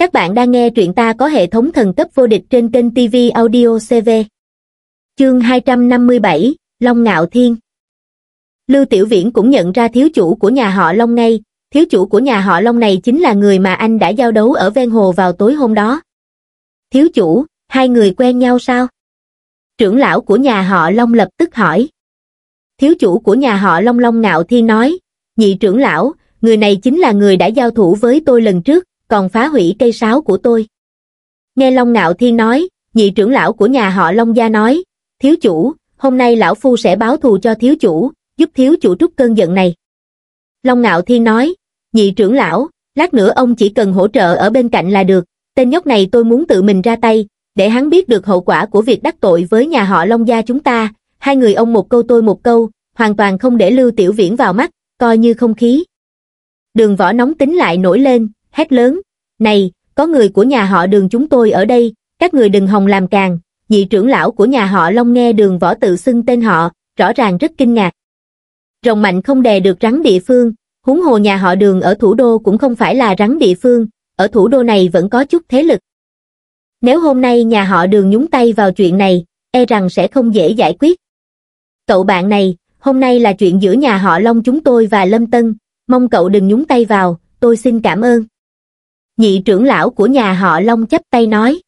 Các bạn đang nghe truyện ta có hệ thống thần cấp vô địch trên kênh TV Audio CV. Chương 257, Long Ngạo Thiên Lưu Tiểu Viễn cũng nhận ra thiếu chủ của nhà họ Long ngay, thiếu chủ của nhà họ Long này chính là người mà anh đã giao đấu ở ven hồ vào tối hôm đó. Thiếu chủ, hai người quen nhau sao? Trưởng lão của nhà họ Long lập tức hỏi. Thiếu chủ của nhà họ Long Long Ngạo Thiên nói, nhị trưởng lão, người này chính là người đã giao thủ với tôi lần trước, còn phá hủy cây sáo của tôi. Nghe Long Ngạo Thiên nói, nhị trưởng lão của nhà họ Long Gia nói, thiếu chủ, hôm nay lão phu sẽ báo thù cho thiếu chủ, giúp thiếu chủ trút cơn giận này. Long Ngạo Thiên nói, nhị trưởng lão, lát nữa ông chỉ cần hỗ trợ ở bên cạnh là được, tên nhóc này tôi muốn tự mình ra tay, để hắn biết được hậu quả của việc đắc tội với nhà họ Long Gia chúng ta, hai người ông một câu tôi một câu, hoàn toàn không để Lưu Tiểu Viễn vào mắt, coi như không khí. Đường võ nóng tính lại nổi lên, hét lớn, này có người của nhà họ đường chúng tôi ở đây các người đừng hòng làm càng nhị trưởng lão của nhà họ long nghe đường võ tự xưng tên họ rõ ràng rất kinh ngạc rồng mạnh không đè được rắn địa phương huống hồ nhà họ đường ở thủ đô cũng không phải là rắn địa phương ở thủ đô này vẫn có chút thế lực nếu hôm nay nhà họ đường nhúng tay vào chuyện này e rằng sẽ không dễ giải quyết cậu bạn này hôm nay là chuyện giữa nhà họ long chúng tôi và lâm tân mong cậu đừng nhúng tay vào tôi xin cảm ơn nhị trưởng lão của nhà họ Long chấp tay nói.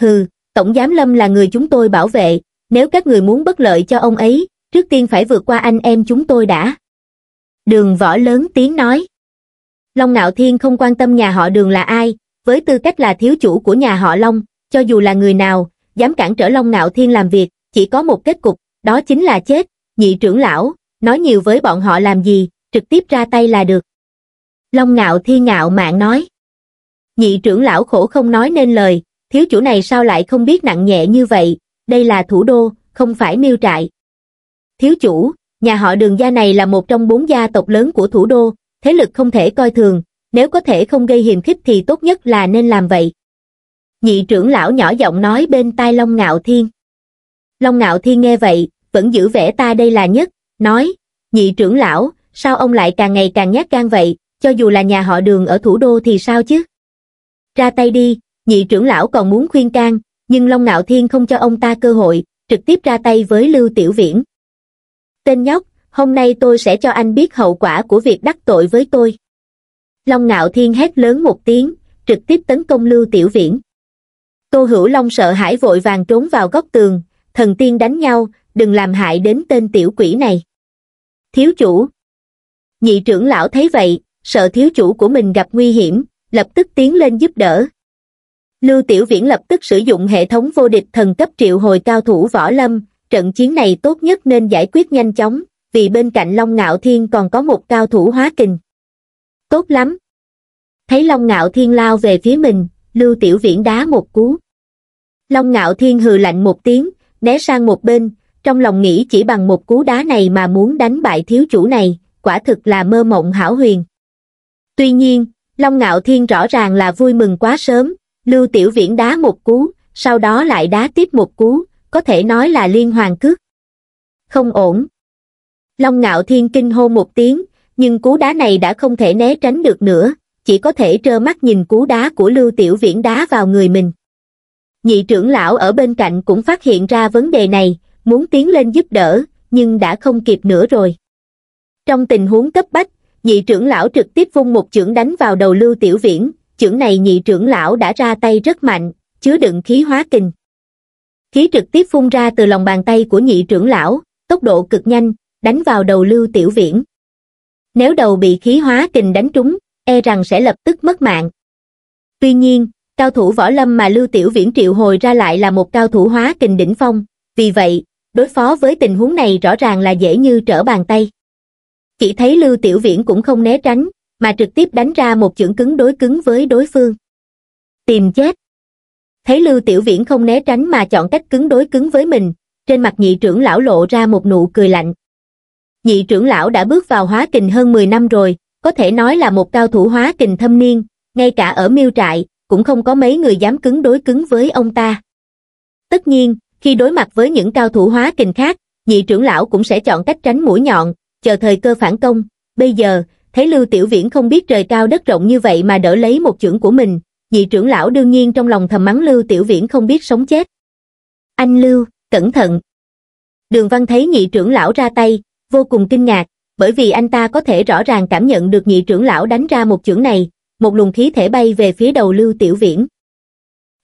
Hừ, Tổng Giám Lâm là người chúng tôi bảo vệ, nếu các người muốn bất lợi cho ông ấy, trước tiên phải vượt qua anh em chúng tôi đã. Đường võ lớn tiếng nói. Long Ngạo Thiên không quan tâm nhà họ đường là ai, với tư cách là thiếu chủ của nhà họ Long, cho dù là người nào, dám cản trở Long Ngạo Thiên làm việc, chỉ có một kết cục, đó chính là chết, nhị trưởng lão, nói nhiều với bọn họ làm gì, trực tiếp ra tay là được. Long Ngạo Thiên ngạo mạn nói. Nhị trưởng lão khổ không nói nên lời, thiếu chủ này sao lại không biết nặng nhẹ như vậy, đây là thủ đô, không phải miêu trại. Thiếu chủ, nhà họ đường gia này là một trong bốn gia tộc lớn của thủ đô, thế lực không thể coi thường, nếu có thể không gây hiềm khích thì tốt nhất là nên làm vậy. Nhị trưởng lão nhỏ giọng nói bên tai Long Ngạo Thiên. Long Ngạo Thiên nghe vậy, vẫn giữ vẻ ta đây là nhất, nói, nhị trưởng lão, sao ông lại càng ngày càng nhát gan vậy, cho dù là nhà họ đường ở thủ đô thì sao chứ? ra tay đi, nhị trưởng lão còn muốn khuyên can, nhưng Long Ngạo Thiên không cho ông ta cơ hội, trực tiếp ra tay với Lưu Tiểu Viễn. Tên nhóc, hôm nay tôi sẽ cho anh biết hậu quả của việc đắc tội với tôi. Long Ngạo Thiên hét lớn một tiếng, trực tiếp tấn công Lưu Tiểu Viễn. Tô Hữu Long sợ hãi vội vàng trốn vào góc tường, thần tiên đánh nhau, đừng làm hại đến tên tiểu quỷ này. Thiếu chủ. Nhị trưởng lão thấy vậy, sợ thiếu chủ của mình gặp nguy hiểm, lập tức tiến lên giúp đỡ lưu tiểu viễn lập tức sử dụng hệ thống vô địch thần cấp triệu hồi cao thủ võ lâm trận chiến này tốt nhất nên giải quyết nhanh chóng vì bên cạnh long ngạo thiên còn có một cao thủ hóa kình tốt lắm thấy long ngạo thiên lao về phía mình lưu tiểu viễn đá một cú long ngạo thiên hừ lạnh một tiếng né sang một bên trong lòng nghĩ chỉ bằng một cú đá này mà muốn đánh bại thiếu chủ này quả thực là mơ mộng hảo huyền tuy nhiên Long Ngạo Thiên rõ ràng là vui mừng quá sớm, Lưu Tiểu Viễn đá một cú, sau đó lại đá tiếp một cú, có thể nói là liên hoàn cước. Không ổn. Long Ngạo Thiên kinh hô một tiếng, nhưng cú đá này đã không thể né tránh được nữa, chỉ có thể trơ mắt nhìn cú đá của Lưu Tiểu Viễn đá vào người mình. Nhị trưởng lão ở bên cạnh cũng phát hiện ra vấn đề này, muốn tiến lên giúp đỡ, nhưng đã không kịp nữa rồi. Trong tình huống cấp bách, nhị trưởng lão trực tiếp vung một chưởng đánh vào đầu lưu tiểu viễn, chưởng này nhị trưởng lão đã ra tay rất mạnh, chứa đựng khí hóa kình. Khí trực tiếp phun ra từ lòng bàn tay của nhị trưởng lão, tốc độ cực nhanh, đánh vào đầu lưu tiểu viễn. Nếu đầu bị khí hóa kình đánh trúng, e rằng sẽ lập tức mất mạng. Tuy nhiên, cao thủ võ lâm mà lưu tiểu viễn triệu hồi ra lại là một cao thủ hóa kình đỉnh phong, vì vậy, đối phó với tình huống này rõ ràng là dễ như trở bàn tay chỉ thấy lưu tiểu viễn cũng không né tránh mà trực tiếp đánh ra một chưởng cứng đối cứng với đối phương tìm chết thấy lưu tiểu viễn không né tránh mà chọn cách cứng đối cứng với mình trên mặt nhị trưởng lão lộ ra một nụ cười lạnh nhị trưởng lão đã bước vào hóa kình hơn 10 năm rồi có thể nói là một cao thủ hóa kình thâm niên ngay cả ở miêu trại cũng không có mấy người dám cứng đối cứng với ông ta tất nhiên khi đối mặt với những cao thủ hóa kình khác nhị trưởng lão cũng sẽ chọn cách tránh mũi nhọn chờ thời cơ phản công, bây giờ, thấy Lưu Tiểu Viễn không biết trời cao đất rộng như vậy mà đỡ lấy một chưởng của mình, nhị trưởng lão đương nhiên trong lòng thầm mắng Lưu Tiểu Viễn không biết sống chết. Anh Lưu, cẩn thận. Đường Văn thấy nhị trưởng lão ra tay, vô cùng kinh ngạc, bởi vì anh ta có thể rõ ràng cảm nhận được nhị trưởng lão đánh ra một chưởng này, một luồng khí thể bay về phía đầu Lưu Tiểu Viễn.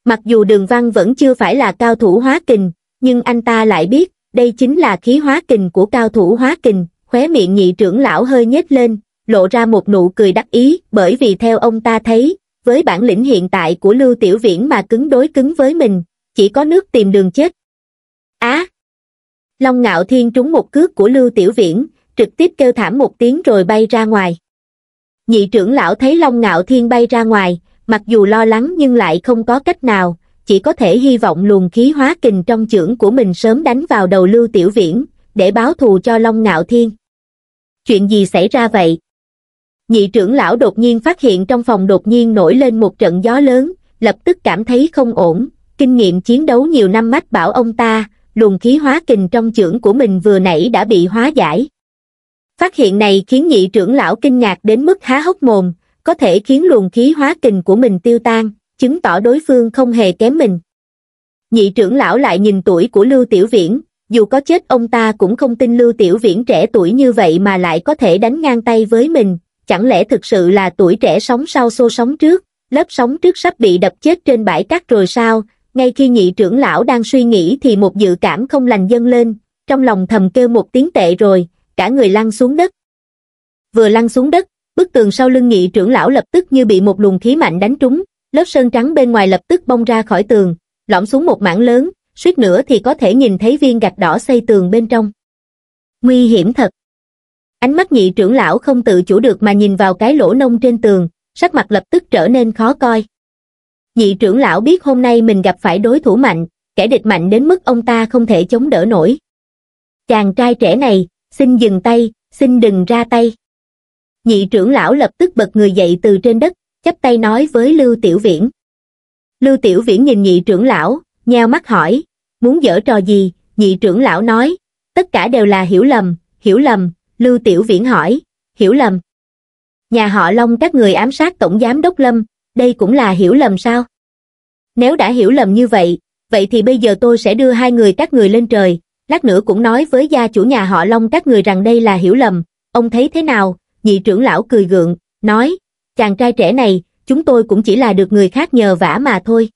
Mặc dù Đường Văn vẫn chưa phải là cao thủ hóa kình, nhưng anh ta lại biết, đây chính là khí hóa kình của cao thủ hóa kình, khóe miệng nhị trưởng lão hơi nhếch lên, lộ ra một nụ cười đắc ý, bởi vì theo ông ta thấy, với bản lĩnh hiện tại của Lưu Tiểu Viễn mà cứng đối cứng với mình, chỉ có nước tìm đường chết. Á! Long Ngạo Thiên trúng một cước của Lưu Tiểu Viễn, trực tiếp kêu thảm một tiếng rồi bay ra ngoài. Nhị trưởng lão thấy Long Ngạo Thiên bay ra ngoài, mặc dù lo lắng nhưng lại không có cách nào, chỉ có thể hy vọng luồng khí hóa kình trong chưởng của mình sớm đánh vào đầu Lưu Tiểu Viễn, để báo thù cho Long Ngạo Thiên chuyện gì xảy ra vậy? Nhị trưởng lão đột nhiên phát hiện trong phòng đột nhiên nổi lên một trận gió lớn, lập tức cảm thấy không ổn, kinh nghiệm chiến đấu nhiều năm mách bảo ông ta, luồng khí hóa kình trong trưởng của mình vừa nãy đã bị hóa giải. Phát hiện này khiến nhị trưởng lão kinh ngạc đến mức há hốc mồm, có thể khiến luồng khí hóa kình của mình tiêu tan, chứng tỏ đối phương không hề kém mình. Nhị trưởng lão lại nhìn tuổi của Lưu Tiểu Viễn, dù có chết ông ta cũng không tin lưu tiểu viễn trẻ tuổi như vậy mà lại có thể đánh ngang tay với mình, chẳng lẽ thực sự là tuổi trẻ sống sau xô sống trước, lớp sống trước sắp bị đập chết trên bãi cát rồi sao, ngay khi nhị trưởng lão đang suy nghĩ thì một dự cảm không lành dâng lên, trong lòng thầm kêu một tiếng tệ rồi, cả người lăn xuống đất. Vừa lăn xuống đất, bức tường sau lưng nhị trưởng lão lập tức như bị một luồng khí mạnh đánh trúng, lớp sơn trắng bên ngoài lập tức bong ra khỏi tường, lõm xuống một mảng lớn, suýt nữa thì có thể nhìn thấy viên gạch đỏ xây tường bên trong. Nguy hiểm thật. Ánh mắt nhị trưởng lão không tự chủ được mà nhìn vào cái lỗ nông trên tường, sắc mặt lập tức trở nên khó coi. Nhị trưởng lão biết hôm nay mình gặp phải đối thủ mạnh, kẻ địch mạnh đến mức ông ta không thể chống đỡ nổi. Chàng trai trẻ này, xin dừng tay, xin đừng ra tay. Nhị trưởng lão lập tức bật người dậy từ trên đất, chắp tay nói với Lưu Tiểu Viễn. Lưu Tiểu Viễn nhìn nhị trưởng lão, nheo mắt hỏi, muốn dở trò gì, nhị trưởng lão nói, tất cả đều là hiểu lầm, hiểu lầm, Lưu Tiểu Viễn hỏi, hiểu lầm. Nhà họ Long các người ám sát Tổng Giám Đốc Lâm, đây cũng là hiểu lầm sao? Nếu đã hiểu lầm như vậy, vậy thì bây giờ tôi sẽ đưa hai người các người lên trời, lát nữa cũng nói với gia chủ nhà họ Long các người rằng đây là hiểu lầm, ông thấy thế nào? Nhị trưởng lão cười gượng, nói, chàng trai trẻ này, chúng tôi cũng chỉ là được người khác nhờ vả mà thôi.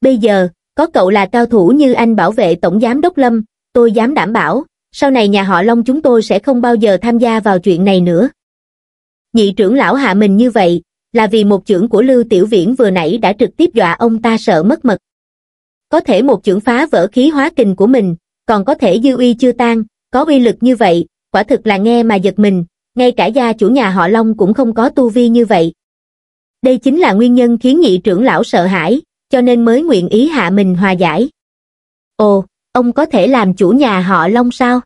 Bây giờ, có cậu là cao thủ như anh bảo vệ tổng giám đốc lâm tôi dám đảm bảo sau này nhà họ long chúng tôi sẽ không bao giờ tham gia vào chuyện này nữa nhị trưởng lão hạ mình như vậy là vì một trưởng của lưu tiểu viễn vừa nãy đã trực tiếp dọa ông ta sợ mất mật có thể một trưởng phá vỡ khí hóa kình của mình còn có thể dư uy chưa tan có uy lực như vậy quả thực là nghe mà giật mình ngay cả gia chủ nhà họ long cũng không có tu vi như vậy đây chính là nguyên nhân khiến nhị trưởng lão sợ hãi cho nên mới nguyện ý hạ mình hòa giải. Ồ, ông có thể làm chủ nhà họ Long sao?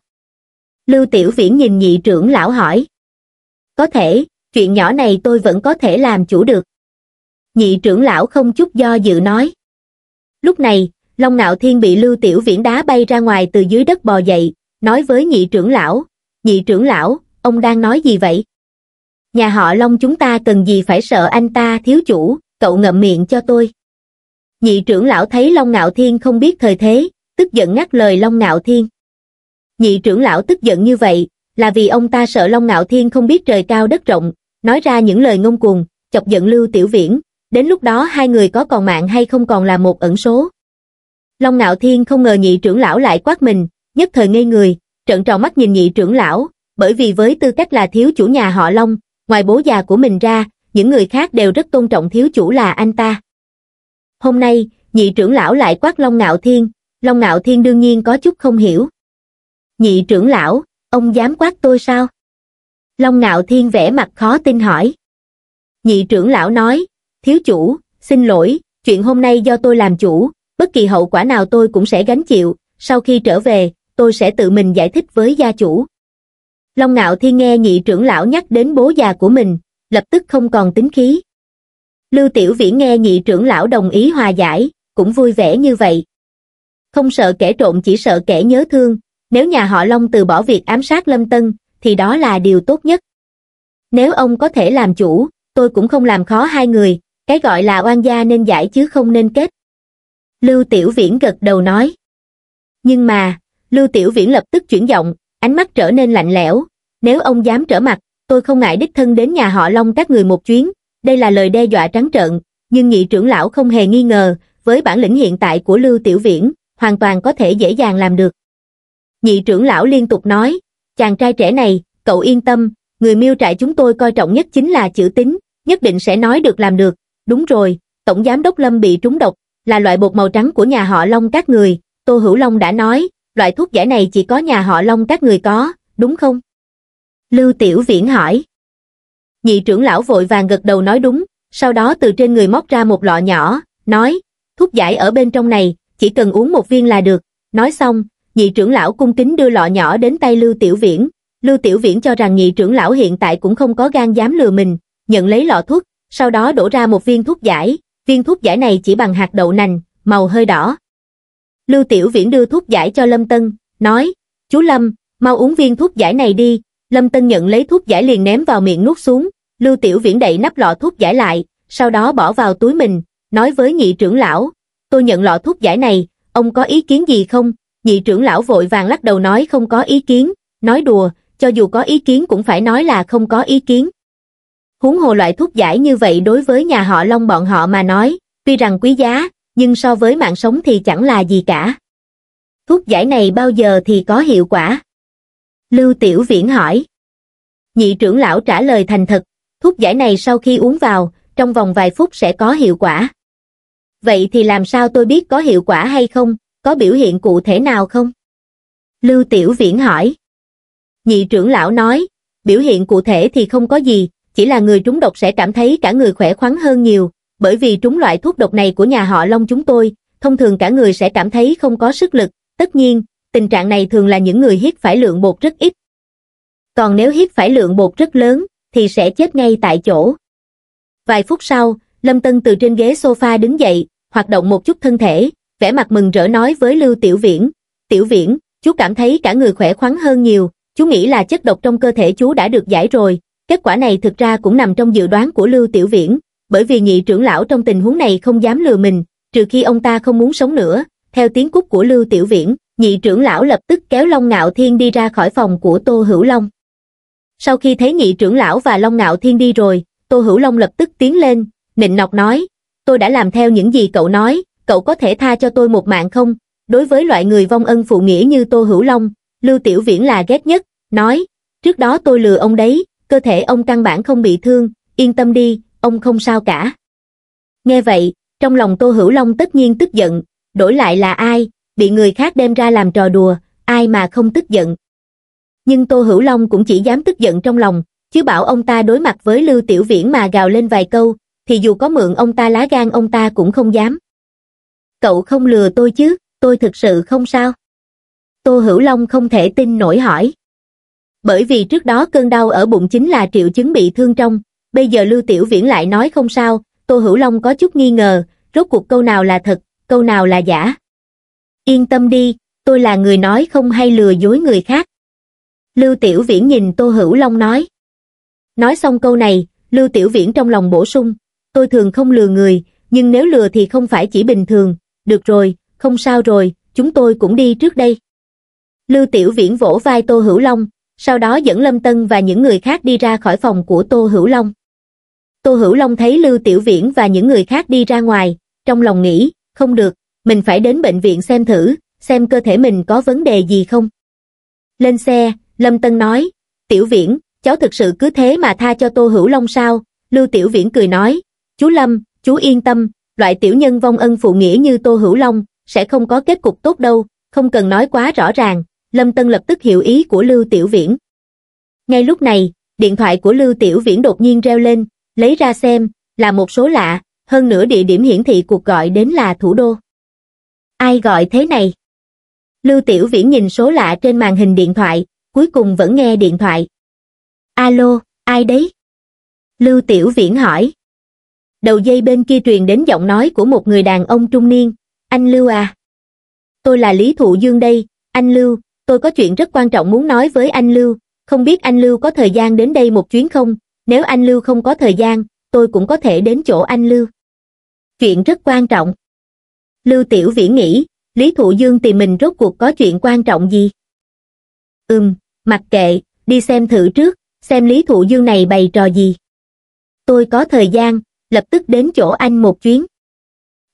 Lưu Tiểu Viễn nhìn nhị trưởng lão hỏi. Có thể, chuyện nhỏ này tôi vẫn có thể làm chủ được. Nhị trưởng lão không chút do dự nói. Lúc này, Long Nạo Thiên bị Lưu Tiểu Viễn đá bay ra ngoài từ dưới đất bò dậy, nói với nhị trưởng lão. Nhị trưởng lão, ông đang nói gì vậy? Nhà họ Long chúng ta cần gì phải sợ anh ta thiếu chủ, cậu ngậm miệng cho tôi. Nhị trưởng lão thấy Long Ngạo Thiên không biết thời thế, tức giận ngắt lời Long Ngạo Thiên. Nhị trưởng lão tức giận như vậy, là vì ông ta sợ Long Ngạo Thiên không biết trời cao đất rộng, nói ra những lời ngông cuồng, chọc giận Lưu Tiểu Viễn, đến lúc đó hai người có còn mạng hay không còn là một ẩn số. Long Ngạo Thiên không ngờ nhị trưởng lão lại quát mình, nhất thời ngây người, trợn tròn mắt nhìn nhị trưởng lão, bởi vì với tư cách là thiếu chủ nhà họ Long, ngoài bố già của mình ra, những người khác đều rất tôn trọng thiếu chủ là anh ta hôm nay nhị trưởng lão lại quát long ngạo thiên long ngạo thiên đương nhiên có chút không hiểu nhị trưởng lão ông dám quát tôi sao long ngạo thiên vẻ mặt khó tin hỏi nhị trưởng lão nói thiếu chủ xin lỗi chuyện hôm nay do tôi làm chủ bất kỳ hậu quả nào tôi cũng sẽ gánh chịu sau khi trở về tôi sẽ tự mình giải thích với gia chủ long ngạo thiên nghe nhị trưởng lão nhắc đến bố già của mình lập tức không còn tính khí Lưu Tiểu Viễn nghe nhị trưởng lão đồng ý hòa giải, cũng vui vẻ như vậy. Không sợ kẻ trộm chỉ sợ kẻ nhớ thương, nếu nhà họ Long từ bỏ việc ám sát Lâm Tân, thì đó là điều tốt nhất. Nếu ông có thể làm chủ, tôi cũng không làm khó hai người, cái gọi là oan gia nên giải chứ không nên kết. Lưu Tiểu Viễn gật đầu nói. Nhưng mà, Lưu Tiểu Viễn lập tức chuyển giọng, ánh mắt trở nên lạnh lẽo. Nếu ông dám trở mặt, tôi không ngại đích thân đến nhà họ Long các người một chuyến, đây là lời đe dọa trắng trợn, nhưng nhị trưởng lão không hề nghi ngờ, với bản lĩnh hiện tại của Lưu Tiểu Viễn, hoàn toàn có thể dễ dàng làm được. Nhị trưởng lão liên tục nói, chàng trai trẻ này, cậu yên tâm, người miêu trại chúng tôi coi trọng nhất chính là chữ tính nhất định sẽ nói được làm được. Đúng rồi, Tổng Giám Đốc Lâm bị trúng độc, là loại bột màu trắng của nhà họ Long các người, Tô Hữu Long đã nói, loại thuốc giải này chỉ có nhà họ Long các người có, đúng không? Lưu Tiểu Viễn hỏi. Nhị trưởng lão vội vàng gật đầu nói đúng, sau đó từ trên người móc ra một lọ nhỏ, nói, thuốc giải ở bên trong này, chỉ cần uống một viên là được. Nói xong, nhị trưởng lão cung kính đưa lọ nhỏ đến tay Lưu Tiểu Viễn. Lưu Tiểu Viễn cho rằng nhị trưởng lão hiện tại cũng không có gan dám lừa mình, nhận lấy lọ thuốc, sau đó đổ ra một viên thuốc giải. Viên thuốc giải này chỉ bằng hạt đậu nành, màu hơi đỏ. Lưu Tiểu Viễn đưa thuốc giải cho Lâm Tân, nói, chú Lâm, mau uống viên thuốc giải này đi, Lâm Tân nhận lấy thuốc giải liền ném vào miệng nuốt xuống, Lưu Tiểu Viễn đậy nắp lọ thuốc giải lại, sau đó bỏ vào túi mình, nói với nhị trưởng lão, tôi nhận lọ thuốc giải này, ông có ý kiến gì không? Nhị trưởng lão vội vàng lắc đầu nói không có ý kiến, nói đùa, cho dù có ý kiến cũng phải nói là không có ý kiến. Huống hồ loại thuốc giải như vậy đối với nhà họ Long bọn họ mà nói, tuy rằng quý giá, nhưng so với mạng sống thì chẳng là gì cả. Thuốc giải này bao giờ thì có hiệu quả? Lưu Tiểu Viễn hỏi. Nhị trưởng lão trả lời thành thật, thuốc giải này sau khi uống vào, trong vòng vài phút sẽ có hiệu quả. Vậy thì làm sao tôi biết có hiệu quả hay không, có biểu hiện cụ thể nào không? Lưu Tiểu Viễn hỏi. Nhị trưởng lão nói, biểu hiện cụ thể thì không có gì, chỉ là người trúng độc sẽ cảm thấy cả người khỏe khoắn hơn nhiều, bởi vì trúng loại thuốc độc này của nhà họ Long chúng tôi, thông thường cả người sẽ cảm thấy không có sức lực, tất nhiên, tình trạng này thường là những người hít phải lượng bột rất ít. Còn nếu hít phải lượng bột rất lớn, thì sẽ chết ngay tại chỗ. Vài phút sau, Lâm Tân từ trên ghế sofa đứng dậy, hoạt động một chút thân thể, vẻ mặt mừng rỡ nói với Lưu Tiểu Viễn. Tiểu Viễn, chú cảm thấy cả người khỏe khoắn hơn nhiều, chú nghĩ là chất độc trong cơ thể chú đã được giải rồi. Kết quả này thực ra cũng nằm trong dự đoán của Lưu Tiểu Viễn, bởi vì nhị trưởng lão trong tình huống này không dám lừa mình, trừ khi ông ta không muốn sống nữa, theo tiếng cúc của Lưu Tiểu Viễn, nhị trưởng lão lập tức kéo long ngạo thiên đi ra khỏi phòng của tô hữu long sau khi thấy nhị trưởng lão và long ngạo thiên đi rồi tô hữu long lập tức tiến lên nịnh nọc nói tôi đã làm theo những gì cậu nói cậu có thể tha cho tôi một mạng không đối với loại người vong ân phụ nghĩa như tô hữu long lưu tiểu viễn là ghét nhất nói trước đó tôi lừa ông đấy cơ thể ông căn bản không bị thương yên tâm đi ông không sao cả nghe vậy trong lòng tô hữu long tất nhiên tức giận đổi lại là ai bị người khác đem ra làm trò đùa, ai mà không tức giận. Nhưng Tô Hữu Long cũng chỉ dám tức giận trong lòng, chứ bảo ông ta đối mặt với Lưu Tiểu Viễn mà gào lên vài câu, thì dù có mượn ông ta lá gan ông ta cũng không dám. Cậu không lừa tôi chứ, tôi thực sự không sao. Tô Hữu Long không thể tin nổi hỏi. Bởi vì trước đó cơn đau ở bụng chính là triệu chứng bị thương trong, bây giờ Lưu Tiểu Viễn lại nói không sao, Tô Hữu Long có chút nghi ngờ, rốt cuộc câu nào là thật, câu nào là giả. Yên tâm đi, tôi là người nói không hay lừa dối người khác. Lưu Tiểu Viễn nhìn Tô Hữu Long nói. Nói xong câu này, Lưu Tiểu Viễn trong lòng bổ sung, tôi thường không lừa người, nhưng nếu lừa thì không phải chỉ bình thường, được rồi, không sao rồi, chúng tôi cũng đi trước đây. Lưu Tiểu Viễn vỗ vai Tô Hữu Long, sau đó dẫn Lâm Tân và những người khác đi ra khỏi phòng của Tô Hữu Long. Tô Hữu Long thấy Lưu Tiểu Viễn và những người khác đi ra ngoài, trong lòng nghĩ, không được, mình phải đến bệnh viện xem thử, xem cơ thể mình có vấn đề gì không. Lên xe, Lâm Tân nói, Tiểu Viễn, cháu thực sự cứ thế mà tha cho Tô Hữu Long sao? Lưu Tiểu Viễn cười nói, chú Lâm, chú yên tâm, loại tiểu nhân vong ân phụ nghĩa như Tô Hữu Long sẽ không có kết cục tốt đâu, không cần nói quá rõ ràng. Lâm Tân lập tức hiểu ý của Lưu Tiểu Viễn. Ngay lúc này, điện thoại của Lưu Tiểu Viễn đột nhiên reo lên, lấy ra xem, là một số lạ, hơn nữa địa điểm hiển thị cuộc gọi đến là thủ đô. Ai gọi thế này? Lưu Tiểu Viễn nhìn số lạ trên màn hình điện thoại, cuối cùng vẫn nghe điện thoại. Alo, ai đấy? Lưu Tiểu Viễn hỏi. Đầu dây bên kia truyền đến giọng nói của một người đàn ông trung niên. Anh Lưu à? Tôi là Lý Thụ Dương đây, anh Lưu, tôi có chuyện rất quan trọng muốn nói với anh Lưu, không biết anh Lưu có thời gian đến đây một chuyến không? Nếu anh Lưu không có thời gian, tôi cũng có thể đến chỗ anh Lưu. Chuyện rất quan trọng. Lưu Tiểu Viễn nghĩ, Lý Thụ Dương tìm mình rốt cuộc có chuyện quan trọng gì? Ừm, mặc kệ, đi xem thử trước, xem Lý Thụ Dương này bày trò gì. Tôi có thời gian, lập tức đến chỗ anh một chuyến.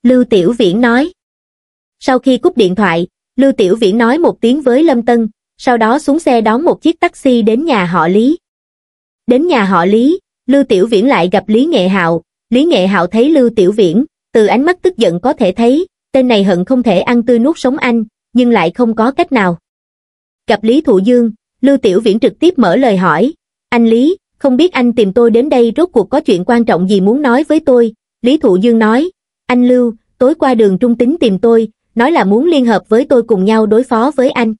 Lưu Tiểu Viễn nói. Sau khi cúp điện thoại, Lưu Tiểu Viễn nói một tiếng với Lâm Tân, sau đó xuống xe đón một chiếc taxi đến nhà họ Lý. Đến nhà họ Lý, Lưu Tiểu Viễn lại gặp Lý Nghệ Hạo. Lý Nghệ Hạo thấy Lưu Tiểu Viễn, từ ánh mắt tức giận có thể thấy, tên này hận không thể ăn tươi nuốt sống anh, nhưng lại không có cách nào. Gặp Lý Thụ Dương, Lưu Tiểu Viễn trực tiếp mở lời hỏi, anh Lý, không biết anh tìm tôi đến đây rốt cuộc có chuyện quan trọng gì muốn nói với tôi, Lý Thụ Dương nói, anh Lưu, tối qua đường trung tính tìm tôi, nói là muốn liên hợp với tôi cùng nhau đối phó với anh.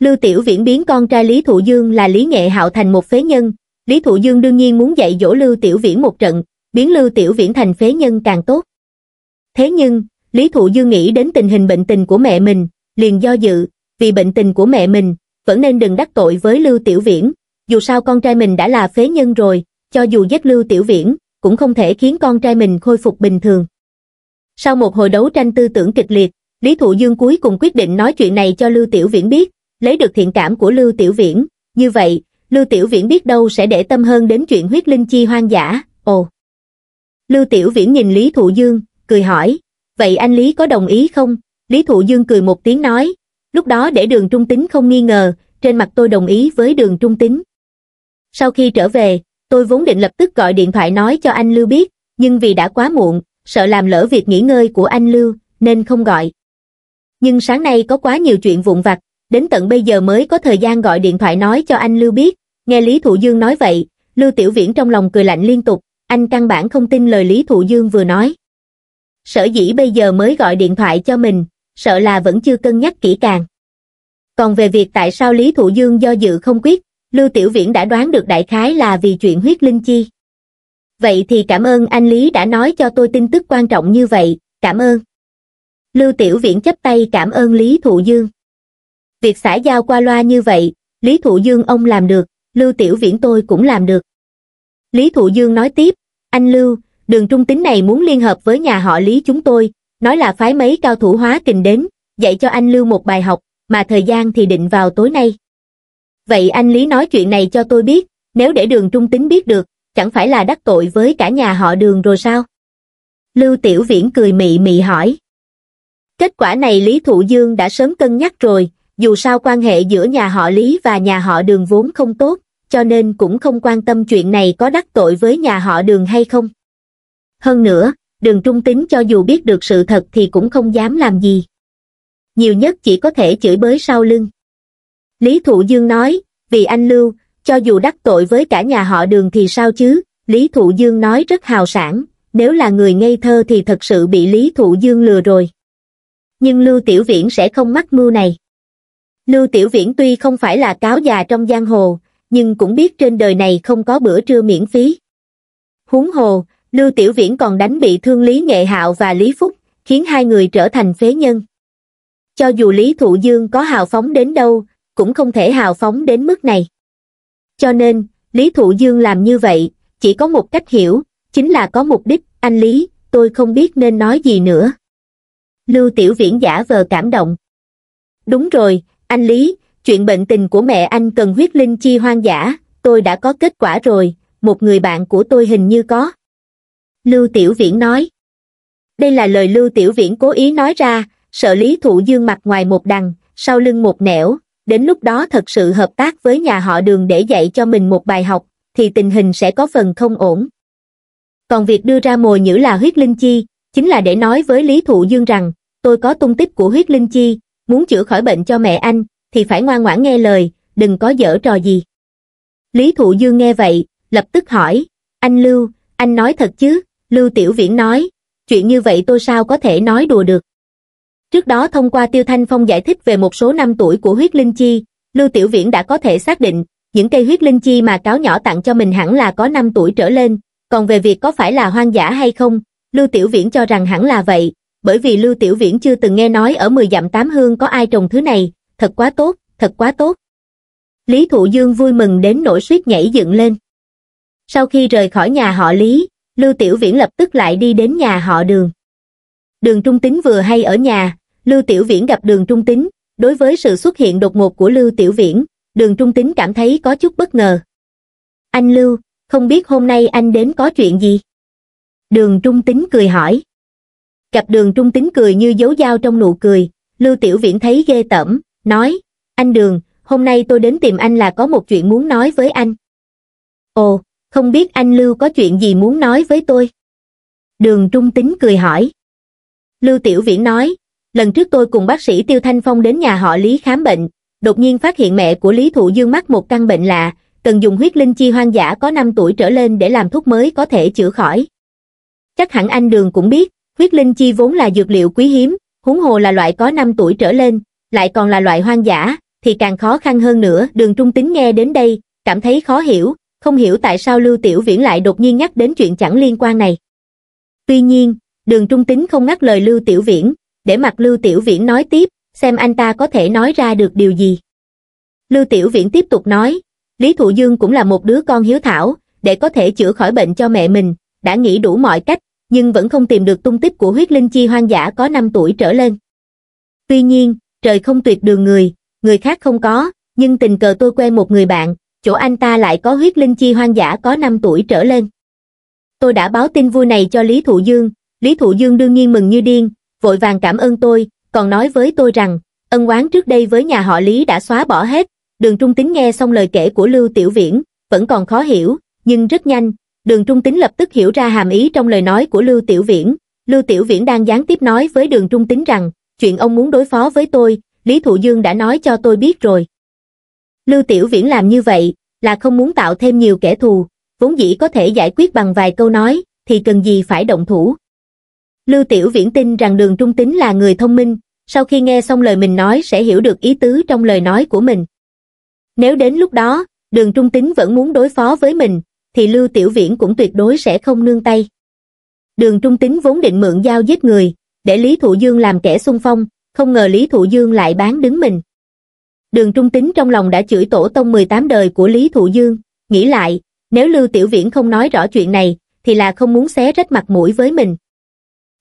Lưu Tiểu Viễn biến con trai Lý Thụ Dương là Lý Nghệ Hạo thành một phế nhân, Lý Thụ Dương đương nhiên muốn dạy dỗ Lưu Tiểu Viễn một trận, biến Lưu Tiểu Viễn thành phế nhân càng tốt. Thế nhưng, Lý Thụ Dương nghĩ đến tình hình bệnh tình của mẹ mình, liền do dự, vì bệnh tình của mẹ mình, vẫn nên đừng đắc tội với Lưu Tiểu Viễn. Dù sao con trai mình đã là phế nhân rồi, cho dù giết Lưu Tiểu Viễn, cũng không thể khiến con trai mình khôi phục bình thường. Sau một hồi đấu tranh tư tưởng kịch liệt, Lý Thụ Dương cuối cùng quyết định nói chuyện này cho Lưu Tiểu Viễn biết, lấy được thiện cảm của Lưu Tiểu Viễn. Như vậy, Lưu Tiểu Viễn biết đâu sẽ để tâm hơn đến chuyện huyết linh chi hoang dã, ồ. Lưu Tiểu Viễn nhìn Lý Thụ Dương, cười hỏi, vậy anh Lý có đồng ý không? Lý Thụ Dương cười một tiếng nói, lúc đó để đường trung tính không nghi ngờ, trên mặt tôi đồng ý với đường trung tính. Sau khi trở về, tôi vốn định lập tức gọi điện thoại nói cho anh Lưu biết, nhưng vì đã quá muộn, sợ làm lỡ việc nghỉ ngơi của anh Lưu, nên không gọi. Nhưng sáng nay có quá nhiều chuyện vụn vặt, đến tận bây giờ mới có thời gian gọi điện thoại nói cho anh Lưu biết, nghe Lý Thụ Dương nói vậy, Lưu Tiểu Viễn trong lòng cười lạnh liên tục, anh căn bản không tin lời Lý Thụ Dương vừa nói sở dĩ bây giờ mới gọi điện thoại cho mình, sợ là vẫn chưa cân nhắc kỹ càng. Còn về việc tại sao Lý Thụ Dương do dự không quyết, Lưu Tiểu Viễn đã đoán được đại khái là vì chuyện huyết linh chi. Vậy thì cảm ơn anh Lý đã nói cho tôi tin tức quan trọng như vậy, cảm ơn. Lưu Tiểu Viễn chấp tay cảm ơn Lý Thụ Dương. Việc xã giao qua loa như vậy, Lý Thụ Dương ông làm được, Lưu Tiểu Viễn tôi cũng làm được. Lý Thụ Dương nói tiếp, anh Lưu, đường trung tính này muốn liên hợp với nhà họ lý chúng tôi, nói là phái mấy cao thủ hóa kình đến, dạy cho anh Lưu một bài học, mà thời gian thì định vào tối nay. Vậy anh Lý nói chuyện này cho tôi biết, nếu để đường trung tính biết được, chẳng phải là đắc tội với cả nhà họ đường rồi sao? Lưu Tiểu Viễn cười mị mị hỏi. Kết quả này Lý Thụ Dương đã sớm cân nhắc rồi, dù sao quan hệ giữa nhà họ Lý và nhà họ đường vốn không tốt, cho nên cũng không quan tâm chuyện này có đắc tội với nhà họ đường hay không hơn nữa đường trung tính cho dù biết được sự thật thì cũng không dám làm gì nhiều nhất chỉ có thể chửi bới sau lưng lý thụ dương nói vì anh lưu cho dù đắc tội với cả nhà họ đường thì sao chứ lý thụ dương nói rất hào sản nếu là người ngây thơ thì thật sự bị lý thụ dương lừa rồi nhưng lưu tiểu viễn sẽ không mắc mưu này lưu tiểu viễn tuy không phải là cáo già trong giang hồ nhưng cũng biết trên đời này không có bữa trưa miễn phí huống hồ Lưu Tiểu Viễn còn đánh bị thương Lý Nghệ Hạo và Lý Phúc, khiến hai người trở thành phế nhân. Cho dù Lý Thụ Dương có hào phóng đến đâu, cũng không thể hào phóng đến mức này. Cho nên, Lý Thụ Dương làm như vậy, chỉ có một cách hiểu, chính là có mục đích, anh Lý, tôi không biết nên nói gì nữa. Lưu Tiểu Viễn giả vờ cảm động. Đúng rồi, anh Lý, chuyện bệnh tình của mẹ anh cần huyết linh chi hoang dã, tôi đã có kết quả rồi, một người bạn của tôi hình như có. Lưu Tiểu Viễn nói. Đây là lời Lưu Tiểu Viễn cố ý nói ra, sợ Lý Thụ Dương mặt ngoài một đằng, sau lưng một nẻo, đến lúc đó thật sự hợp tác với nhà họ đường để dạy cho mình một bài học, thì tình hình sẽ có phần không ổn. Còn việc đưa ra mồi nhữ là huyết linh chi, chính là để nói với Lý Thụ Dương rằng, tôi có tung tích của huyết linh chi, muốn chữa khỏi bệnh cho mẹ anh, thì phải ngoan ngoãn nghe lời, đừng có dở trò gì. Lý Thụ Dương nghe vậy, lập tức hỏi, anh Lưu, anh nói thật chứ? Lưu Tiểu Viễn nói, chuyện như vậy tôi sao có thể nói đùa được. Trước đó thông qua Tiêu Thanh Phong giải thích về một số năm tuổi của huyết linh chi, Lưu Tiểu Viễn đã có thể xác định, những cây huyết linh chi mà cáo nhỏ tặng cho mình hẳn là có 5 tuổi trở lên, còn về việc có phải là hoang dã hay không, Lưu Tiểu Viễn cho rằng hẳn là vậy, bởi vì Lưu Tiểu Viễn chưa từng nghe nói ở 10 dặm tám hương có ai trồng thứ này, thật quá tốt, thật quá tốt. Lý Thụ Dương vui mừng đến nỗi suýt nhảy dựng lên. Sau khi rời khỏi nhà họ Lý, Lưu Tiểu Viễn lập tức lại đi đến nhà họ đường. Đường Trung Tính vừa hay ở nhà, Lưu Tiểu Viễn gặp đường Trung Tính, đối với sự xuất hiện đột ngột của Lưu Tiểu Viễn, đường Trung Tính cảm thấy có chút bất ngờ. Anh Lưu, không biết hôm nay anh đến có chuyện gì? Đường Trung Tính cười hỏi. Gặp đường Trung Tính cười như dấu dao trong nụ cười, Lưu Tiểu Viễn thấy ghê tởm, nói, anh Đường, hôm nay tôi đến tìm anh là có một chuyện muốn nói với anh. Ồ, không biết anh Lưu có chuyện gì muốn nói với tôi? Đường Trung Tính cười hỏi. Lưu Tiểu Viễn nói, lần trước tôi cùng bác sĩ Tiêu Thanh Phong đến nhà họ Lý khám bệnh, đột nhiên phát hiện mẹ của Lý Thụ Dương mắc một căn bệnh lạ, cần dùng huyết linh chi hoang dã có 5 tuổi trở lên để làm thuốc mới có thể chữa khỏi. Chắc hẳn anh Đường cũng biết, huyết linh chi vốn là dược liệu quý hiếm, huống hồ là loại có 5 tuổi trở lên, lại còn là loại hoang dã, thì càng khó khăn hơn nữa. Đường Trung Tính nghe đến đây, cảm thấy khó hiểu, không hiểu tại sao Lưu Tiểu Viễn lại đột nhiên nhắc đến chuyện chẳng liên quan này. Tuy nhiên, đường trung tính không ngắt lời Lưu Tiểu Viễn, để mặc Lưu Tiểu Viễn nói tiếp, xem anh ta có thể nói ra được điều gì. Lưu Tiểu Viễn tiếp tục nói, Lý Thụ Dương cũng là một đứa con hiếu thảo, để có thể chữa khỏi bệnh cho mẹ mình, đã nghĩ đủ mọi cách, nhưng vẫn không tìm được tung tích của huyết linh chi hoang dã có 5 tuổi trở lên. Tuy nhiên, trời không tuyệt đường người, người khác không có, nhưng tình cờ tôi quen một người bạn, chỗ anh ta lại có huyết linh chi hoang dã có 5 tuổi trở lên. Tôi đã báo tin vui này cho Lý Thụ Dương, Lý Thụ Dương đương nhiên mừng như điên, vội vàng cảm ơn tôi, còn nói với tôi rằng, ân oán trước đây với nhà họ Lý đã xóa bỏ hết, đường trung tính nghe xong lời kể của Lưu Tiểu Viễn, vẫn còn khó hiểu, nhưng rất nhanh, đường trung tính lập tức hiểu ra hàm ý trong lời nói của Lưu Tiểu Viễn, Lưu Tiểu Viễn đang gián tiếp nói với đường trung tính rằng, chuyện ông muốn đối phó với tôi, Lý Thụ Dương đã nói cho tôi biết rồi, Lưu Tiểu Viễn làm như vậy là không muốn tạo thêm nhiều kẻ thù, vốn dĩ có thể giải quyết bằng vài câu nói, thì cần gì phải động thủ. Lưu Tiểu Viễn tin rằng đường trung tính là người thông minh, sau khi nghe xong lời mình nói sẽ hiểu được ý tứ trong lời nói của mình. Nếu đến lúc đó, đường trung tính vẫn muốn đối phó với mình, thì Lưu Tiểu Viễn cũng tuyệt đối sẽ không nương tay. Đường trung tính vốn định mượn dao giết người, để Lý Thụ Dương làm kẻ xung phong, không ngờ Lý Thụ Dương lại bán đứng mình đường trung tính trong lòng đã chửi tổ tông 18 đời của Lý Thụ Dương, nghĩ lại, nếu Lưu Tiểu Viễn không nói rõ chuyện này, thì là không muốn xé rách mặt mũi với mình.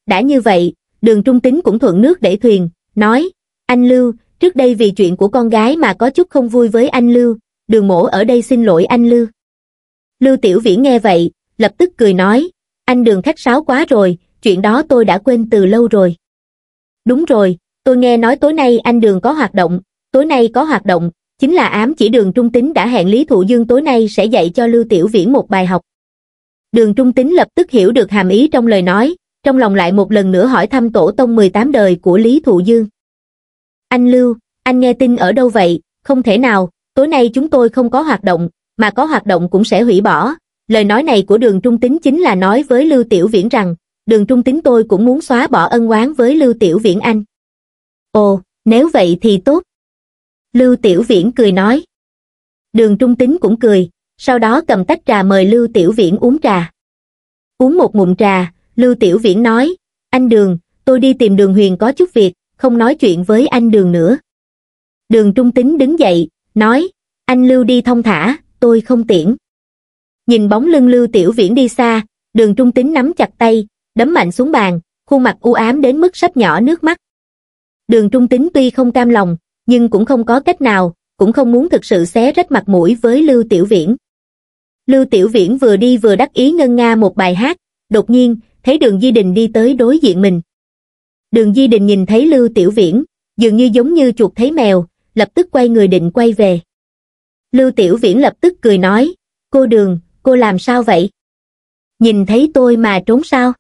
Đã như vậy, đường trung tính cũng thuận nước để thuyền, nói, anh Lưu, trước đây vì chuyện của con gái mà có chút không vui với anh Lưu, đường mổ ở đây xin lỗi anh Lưu. Lưu Tiểu Viễn nghe vậy, lập tức cười nói, anh đường khách sáo quá rồi, chuyện đó tôi đã quên từ lâu rồi. Đúng rồi, tôi nghe nói tối nay anh đường có hoạt động, tối nay có hoạt động, chính là ám chỉ đường trung tính đã hẹn Lý Thụ Dương tối nay sẽ dạy cho Lưu Tiểu Viễn một bài học. Đường trung tính lập tức hiểu được hàm ý trong lời nói, trong lòng lại một lần nữa hỏi thăm tổ tông 18 đời của Lý Thụ Dương. Anh Lưu, anh nghe tin ở đâu vậy, không thể nào, tối nay chúng tôi không có hoạt động, mà có hoạt động cũng sẽ hủy bỏ. Lời nói này của đường trung tính chính là nói với Lưu Tiểu Viễn rằng, đường trung tính tôi cũng muốn xóa bỏ ân oán với Lưu Tiểu Viễn Anh. Ồ, nếu vậy thì tốt. Lưu Tiểu Viễn cười nói. Đường Trung Tính cũng cười, sau đó cầm tách trà mời Lưu Tiểu Viễn uống trà. Uống một ngụm trà, Lưu Tiểu Viễn nói, anh Đường, tôi đi tìm Đường Huyền có chút việc, không nói chuyện với anh Đường nữa. Đường Trung Tính đứng dậy, nói, anh Lưu đi thông thả, tôi không tiễn. Nhìn bóng lưng Lưu Tiểu Viễn đi xa, Đường Trung Tính nắm chặt tay, đấm mạnh xuống bàn, khuôn mặt u ám đến mức sắp nhỏ nước mắt. Đường Trung Tính tuy không cam lòng, nhưng cũng không có cách nào, cũng không muốn thực sự xé rách mặt mũi với Lưu Tiểu Viễn. Lưu Tiểu Viễn vừa đi vừa đắc ý ngân nga một bài hát, đột nhiên, thấy đường Di Đình đi tới đối diện mình. Đường Di Đình nhìn thấy Lưu Tiểu Viễn, dường như giống như chuột thấy mèo, lập tức quay người định quay về. Lưu Tiểu Viễn lập tức cười nói, cô Đường, cô làm sao vậy? Nhìn thấy tôi mà trốn sao?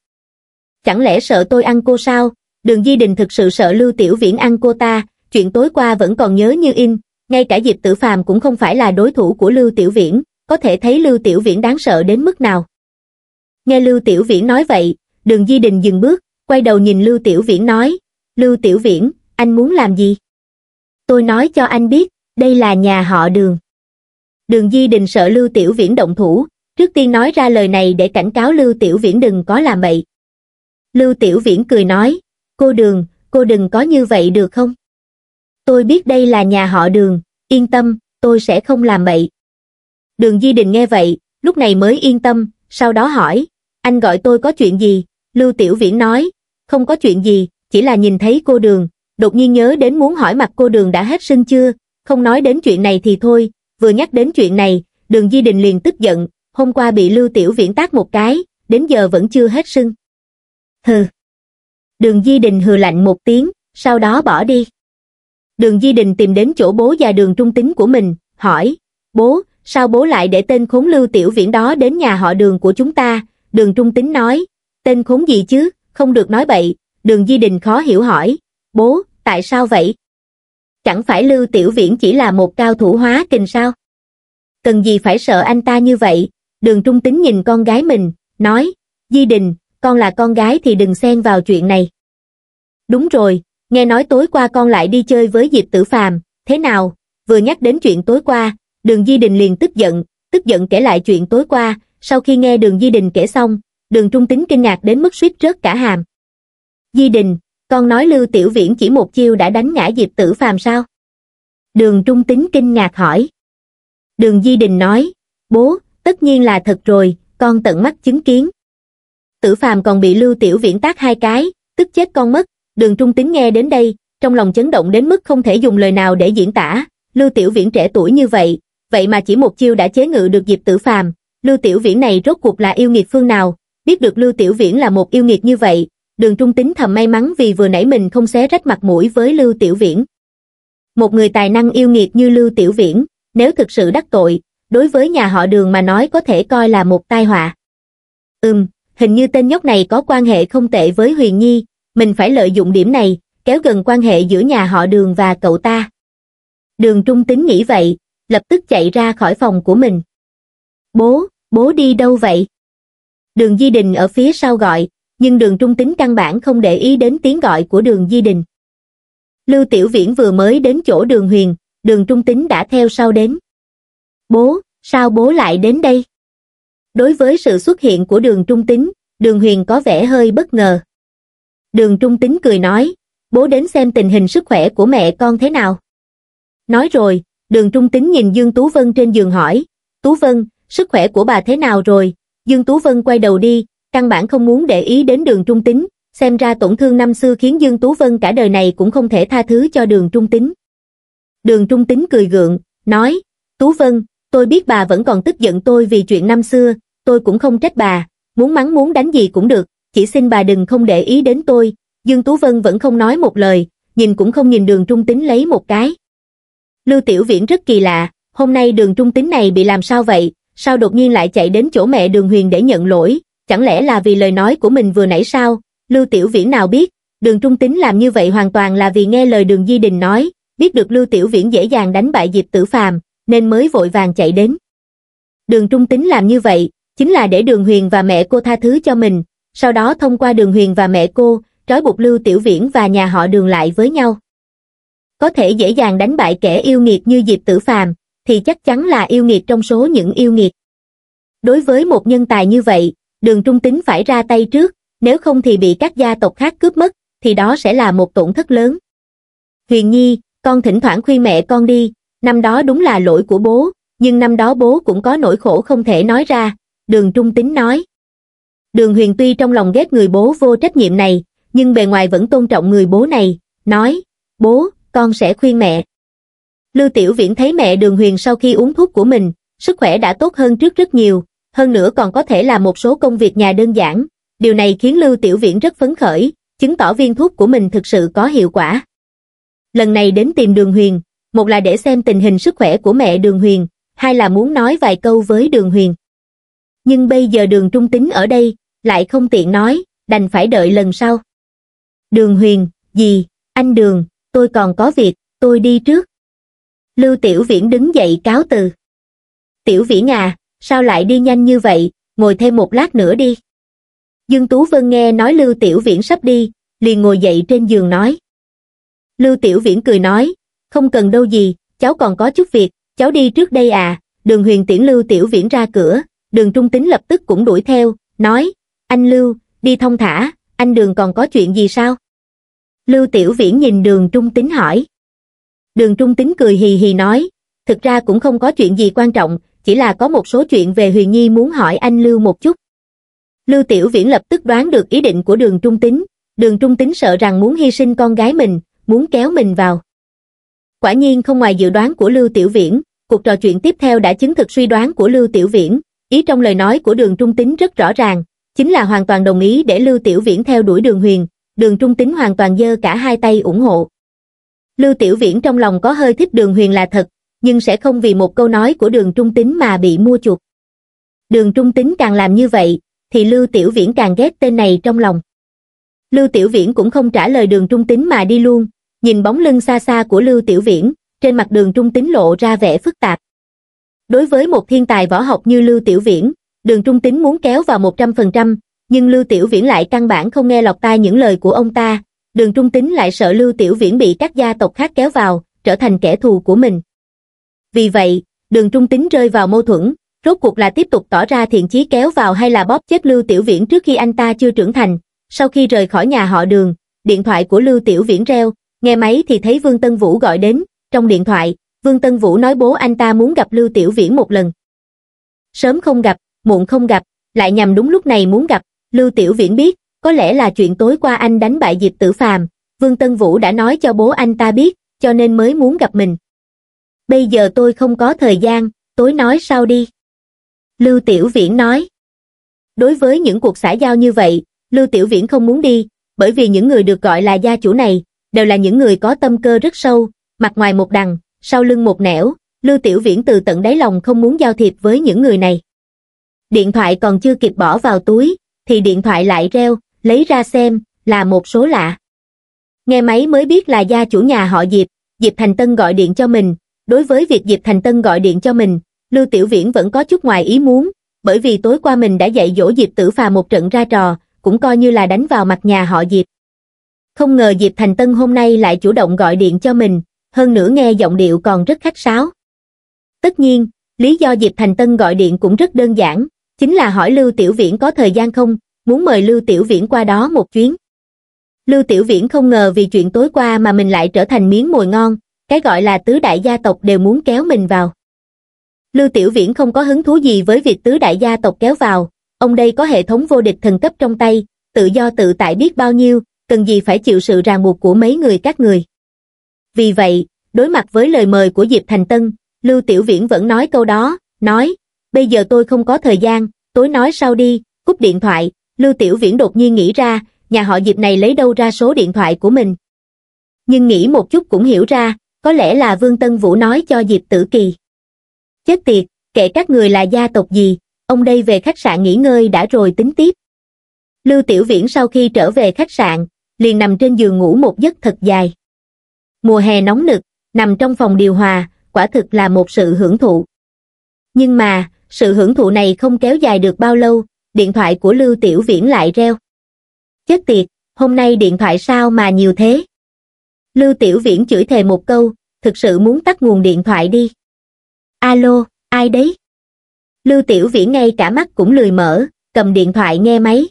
Chẳng lẽ sợ tôi ăn cô sao? Đường Di Đình thực sự sợ Lưu Tiểu Viễn ăn cô ta, chuyện tối qua vẫn còn nhớ như in, ngay cả Diệp Tử Phàm cũng không phải là đối thủ của Lưu Tiểu Viễn, có thể thấy Lưu Tiểu Viễn đáng sợ đến mức nào. Nghe Lưu Tiểu Viễn nói vậy, đường Di Đình dừng bước, quay đầu nhìn Lưu Tiểu Viễn nói, Lưu Tiểu Viễn, anh muốn làm gì? Tôi nói cho anh biết, đây là nhà họ đường. Đường Di Đình sợ Lưu Tiểu Viễn động thủ, trước tiên nói ra lời này để cảnh cáo Lưu Tiểu Viễn đừng có làm bậy. Lưu Tiểu Viễn cười nói, cô đường, cô đừng có như vậy được không? tôi biết đây là nhà họ đường, yên tâm, tôi sẽ không làm bậy. Đường Di Đình nghe vậy, lúc này mới yên tâm, sau đó hỏi, anh gọi tôi có chuyện gì? Lưu Tiểu Viễn nói, không có chuyện gì, chỉ là nhìn thấy cô đường, đột nhiên nhớ đến muốn hỏi mặt cô đường đã hết sinh chưa, không nói đến chuyện này thì thôi, vừa nhắc đến chuyện này, đường Di Đình liền tức giận, hôm qua bị Lưu Tiểu Viễn tác một cái, đến giờ vẫn chưa hết sưng. Hừ. Đường Di Đình hừ lạnh một tiếng, sau đó bỏ đi. Đường Di Đình tìm đến chỗ bố và đường trung tính của mình, hỏi, bố, sao bố lại để tên khốn lưu tiểu viễn đó đến nhà họ đường của chúng ta? Đường trung tính nói, tên khốn gì chứ, không được nói bậy. Đường Di Đình khó hiểu hỏi, bố, tại sao vậy? Chẳng phải lưu tiểu viễn chỉ là một cao thủ hóa kình sao? Cần gì phải sợ anh ta như vậy? Đường trung tính nhìn con gái mình, nói, Di Đình, con là con gái thì đừng xen vào chuyện này. Đúng rồi, nghe nói tối qua con lại đi chơi với diệp tử phàm thế nào vừa nhắc đến chuyện tối qua đường di đình liền tức giận tức giận kể lại chuyện tối qua sau khi nghe đường di đình kể xong đường trung tính kinh ngạc đến mức suýt rớt cả hàm di đình con nói lưu tiểu viễn chỉ một chiêu đã đánh ngã diệp tử phàm sao đường trung tính kinh ngạc hỏi đường di đình nói bố tất nhiên là thật rồi con tận mắt chứng kiến tử phàm còn bị lưu tiểu viễn tác hai cái tức chết con mất đường trung tính nghe đến đây, trong lòng chấn động đến mức không thể dùng lời nào để diễn tả, Lưu Tiểu Viễn trẻ tuổi như vậy, vậy mà chỉ một chiêu đã chế ngự được Diệp Tử Phàm, Lưu Tiểu Viễn này rốt cuộc là yêu nghiệt phương nào, biết được Lưu Tiểu Viễn là một yêu nghiệt như vậy, đường trung tính thầm may mắn vì vừa nãy mình không xé rách mặt mũi với Lưu Tiểu Viễn. Một người tài năng yêu nghiệt như Lưu Tiểu Viễn, nếu thực sự đắc tội, đối với nhà họ đường mà nói có thể coi là một tai họa. Ừm, hình như tên nhóc này có quan hệ không tệ với Huyền Nhi, mình phải lợi dụng điểm này, kéo gần quan hệ giữa nhà họ đường và cậu ta. Đường trung tính nghĩ vậy, lập tức chạy ra khỏi phòng của mình. Bố, bố đi đâu vậy? Đường Di Đình ở phía sau gọi, nhưng đường trung tính căn bản không để ý đến tiếng gọi của đường Di Đình. Lưu Tiểu Viễn vừa mới đến chỗ đường huyền, đường trung tính đã theo sau đến. Bố, sao bố lại đến đây? Đối với sự xuất hiện của đường trung tính, đường huyền có vẻ hơi bất ngờ. Đường trung tính cười nói, bố đến xem tình hình sức khỏe của mẹ con thế nào. Nói rồi, đường trung tính nhìn Dương Tú Vân trên giường hỏi, Tú Vân, sức khỏe của bà thế nào rồi? Dương Tú Vân quay đầu đi, căn bản không muốn để ý đến đường trung tính, xem ra tổn thương năm xưa khiến Dương Tú Vân cả đời này cũng không thể tha thứ cho đường trung tính. Đường trung tính cười gượng, nói, Tú Vân, tôi biết bà vẫn còn tức giận tôi vì chuyện năm xưa, tôi cũng không trách bà, muốn mắng muốn đánh gì cũng được, chỉ xin bà đừng không để ý đến tôi, Dương Tú Vân vẫn không nói một lời, nhìn cũng không nhìn đường trung tính lấy một cái. Lưu Tiểu Viễn rất kỳ lạ, hôm nay đường trung tính này bị làm sao vậy, sao đột nhiên lại chạy đến chỗ mẹ đường huyền để nhận lỗi, chẳng lẽ là vì lời nói của mình vừa nãy sao, Lưu Tiểu Viễn nào biết, đường trung tính làm như vậy hoàn toàn là vì nghe lời đường Di Đình nói, biết được Lưu Tiểu Viễn dễ dàng đánh bại Diệp Tử Phàm nên mới vội vàng chạy đến. Đường trung tính làm như vậy, chính là để đường huyền và mẹ cô tha thứ cho mình, sau đó thông qua đường huyền và mẹ cô, trói buộc Lưu Tiểu Viễn và nhà họ đường lại với nhau. Có thể dễ dàng đánh bại kẻ yêu nghiệt như Diệp Tử Phàm, thì chắc chắn là yêu nghiệt trong số những yêu nghiệt. Đối với một nhân tài như vậy, đường trung tính phải ra tay trước, nếu không thì bị các gia tộc khác cướp mất, thì đó sẽ là một tổn thất lớn. Huyền Nhi, con thỉnh thoảng khuyên mẹ con đi, năm đó đúng là lỗi của bố, nhưng năm đó bố cũng có nỗi khổ không thể nói ra, đường trung tính nói. Đường huyền tuy trong lòng ghét người bố vô trách nhiệm này, nhưng bề ngoài vẫn tôn trọng người bố này, nói, bố, con sẽ khuyên mẹ. Lưu Tiểu Viễn thấy mẹ đường huyền sau khi uống thuốc của mình, sức khỏe đã tốt hơn trước rất nhiều, hơn nữa còn có thể làm một số công việc nhà đơn giản. Điều này khiến Lưu Tiểu Viễn rất phấn khởi, chứng tỏ viên thuốc của mình thực sự có hiệu quả. Lần này đến tìm đường huyền, một là để xem tình hình sức khỏe của mẹ đường huyền, hai là muốn nói vài câu với đường huyền. Nhưng bây giờ đường trung tính ở đây, lại không tiện nói, đành phải đợi lần sau. Đường huyền, gì, anh đường, tôi còn có việc, tôi đi trước. Lưu Tiểu Viễn đứng dậy cáo từ. Tiểu Viễn à, sao lại đi nhanh như vậy, ngồi thêm một lát nữa đi. Dương Tú Vân nghe nói Lưu Tiểu Viễn sắp đi, liền ngồi dậy trên giường nói. Lưu Tiểu Viễn cười nói, không cần đâu gì, cháu còn có chút việc, cháu đi trước đây à, đường huyền tiễn Lưu Tiểu Viễn ra cửa, đường trung tính lập tức cũng đuổi theo, nói, anh lưu đi thông thả anh đường còn có chuyện gì sao lưu tiểu viễn nhìn đường trung tính hỏi đường trung tính cười hì hì nói thực ra cũng không có chuyện gì quan trọng chỉ là có một số chuyện về huyền nhi muốn hỏi anh lưu một chút lưu tiểu viễn lập tức đoán được ý định của đường trung tính đường trung tính sợ rằng muốn hy sinh con gái mình muốn kéo mình vào quả nhiên không ngoài dự đoán của lưu tiểu viễn cuộc trò chuyện tiếp theo đã chứng thực suy đoán của lưu tiểu viễn ý trong lời nói của đường trung tính rất rõ ràng chính là hoàn toàn đồng ý để Lưu Tiểu Viễn theo đuổi đường huyền, đường trung tính hoàn toàn dơ cả hai tay ủng hộ. Lưu Tiểu Viễn trong lòng có hơi thích đường huyền là thật, nhưng sẽ không vì một câu nói của đường trung tính mà bị mua chuộc. Đường trung tính càng làm như vậy, thì Lưu Tiểu Viễn càng ghét tên này trong lòng. Lưu Tiểu Viễn cũng không trả lời đường trung tính mà đi luôn, nhìn bóng lưng xa xa của Lưu Tiểu Viễn, trên mặt đường trung tính lộ ra vẻ phức tạp. Đối với một thiên tài võ học như Lưu Tiểu Viễn, đường trung Tính muốn kéo vào 100%, nhưng Lưu Tiểu Viễn lại căn bản không nghe lọt tai những lời của ông ta, đường trung Tính lại sợ Lưu Tiểu Viễn bị các gia tộc khác kéo vào, trở thành kẻ thù của mình. Vì vậy, đường trung Tính rơi vào mâu thuẫn, rốt cuộc là tiếp tục tỏ ra thiện chí kéo vào hay là bóp chết Lưu Tiểu Viễn trước khi anh ta chưa trưởng thành. Sau khi rời khỏi nhà họ đường, điện thoại của Lưu Tiểu Viễn reo, nghe máy thì thấy Vương Tân Vũ gọi đến, trong điện thoại, Vương Tân Vũ nói bố anh ta muốn gặp Lưu Tiểu Viễn một lần. Sớm không gặp, muộn không gặp, lại nhằm đúng lúc này muốn gặp, Lưu Tiểu Viễn biết, có lẽ là chuyện tối qua anh đánh bại Diệp Tử Phàm, Vương Tân Vũ đã nói cho bố anh ta biết, cho nên mới muốn gặp mình. Bây giờ tôi không có thời gian, tối nói sau đi. Lưu Tiểu Viễn nói. Đối với những cuộc xã giao như vậy, Lưu Tiểu Viễn không muốn đi, bởi vì những người được gọi là gia chủ này, đều là những người có tâm cơ rất sâu, mặt ngoài một đằng, sau lưng một nẻo, Lưu Tiểu Viễn từ tận đáy lòng không muốn giao thiệp với những người này điện thoại còn chưa kịp bỏ vào túi, thì điện thoại lại reo, lấy ra xem, là một số lạ. Nghe máy mới biết là gia chủ nhà họ Diệp, Diệp Thành Tân gọi điện cho mình. Đối với việc Diệp Thành Tân gọi điện cho mình, Lưu Tiểu Viễn vẫn có chút ngoài ý muốn, bởi vì tối qua mình đã dạy dỗ Diệp Tử Phà một trận ra trò, cũng coi như là đánh vào mặt nhà họ Diệp. Không ngờ Diệp Thành Tân hôm nay lại chủ động gọi điện cho mình, hơn nữa nghe giọng điệu còn rất khách sáo. Tất nhiên, lý do Diệp Thành Tân gọi điện cũng rất đơn giản, chính là hỏi Lưu Tiểu Viễn có thời gian không, muốn mời Lưu Tiểu Viễn qua đó một chuyến. Lưu Tiểu Viễn không ngờ vì chuyện tối qua mà mình lại trở thành miếng mồi ngon, cái gọi là tứ đại gia tộc đều muốn kéo mình vào. Lưu Tiểu Viễn không có hứng thú gì với việc tứ đại gia tộc kéo vào, ông đây có hệ thống vô địch thần cấp trong tay, tự do tự tại biết bao nhiêu, cần gì phải chịu sự ràng buộc của mấy người các người. Vì vậy, đối mặt với lời mời của Diệp Thành Tân, Lưu Tiểu Viễn vẫn nói câu đó, nói, bây giờ tôi không có thời gian, tối nói sau đi, cúp điện thoại, Lưu Tiểu Viễn đột nhiên nghĩ ra, nhà họ Diệp này lấy đâu ra số điện thoại của mình. Nhưng nghĩ một chút cũng hiểu ra, có lẽ là Vương Tân Vũ nói cho Diệp Tử Kỳ. Chết tiệt, kệ các người là gia tộc gì, ông đây về khách sạn nghỉ ngơi đã rồi tính tiếp. Lưu Tiểu Viễn sau khi trở về khách sạn, liền nằm trên giường ngủ một giấc thật dài. Mùa hè nóng nực, nằm trong phòng điều hòa, quả thực là một sự hưởng thụ. Nhưng mà, sự hưởng thụ này không kéo dài được bao lâu điện thoại của lưu tiểu viễn lại reo chết tiệt hôm nay điện thoại sao mà nhiều thế lưu tiểu viễn chửi thề một câu thực sự muốn tắt nguồn điện thoại đi alo ai đấy lưu tiểu viễn ngay cả mắt cũng lười mở cầm điện thoại nghe máy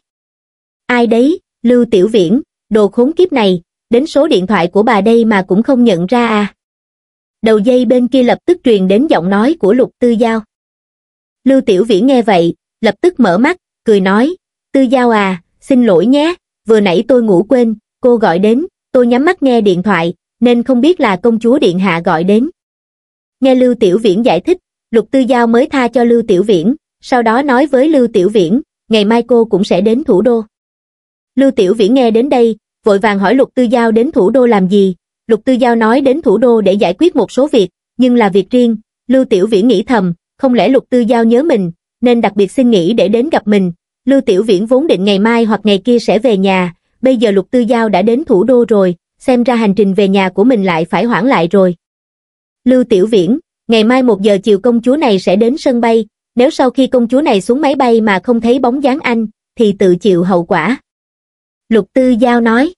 ai đấy lưu tiểu viễn đồ khốn kiếp này đến số điện thoại của bà đây mà cũng không nhận ra à đầu dây bên kia lập tức truyền đến giọng nói của lục tư giao Lưu Tiểu Viễn nghe vậy, lập tức mở mắt, cười nói, Tư Giao à, xin lỗi nhé, vừa nãy tôi ngủ quên, cô gọi đến, tôi nhắm mắt nghe điện thoại, nên không biết là công chúa Điện Hạ gọi đến. Nghe Lưu Tiểu Viễn giải thích, Lục Tư Giao mới tha cho Lưu Tiểu Viễn, sau đó nói với Lưu Tiểu Viễn, ngày mai cô cũng sẽ đến thủ đô. Lưu Tiểu Viễn nghe đến đây, vội vàng hỏi Lục Tư Giao đến thủ đô làm gì, Lục Tư Giao nói đến thủ đô để giải quyết một số việc, nhưng là việc riêng, Lưu Tiểu Viễn nghĩ thầm, không lẽ lục tư giao nhớ mình, nên đặc biệt xin nghỉ để đến gặp mình. Lưu Tiểu Viễn vốn định ngày mai hoặc ngày kia sẽ về nhà, bây giờ lục tư giao đã đến thủ đô rồi, xem ra hành trình về nhà của mình lại phải hoãn lại rồi. Lưu Tiểu Viễn, ngày mai một giờ chiều công chúa này sẽ đến sân bay, nếu sau khi công chúa này xuống máy bay mà không thấy bóng dáng anh, thì tự chịu hậu quả. Lục Tư Giao nói,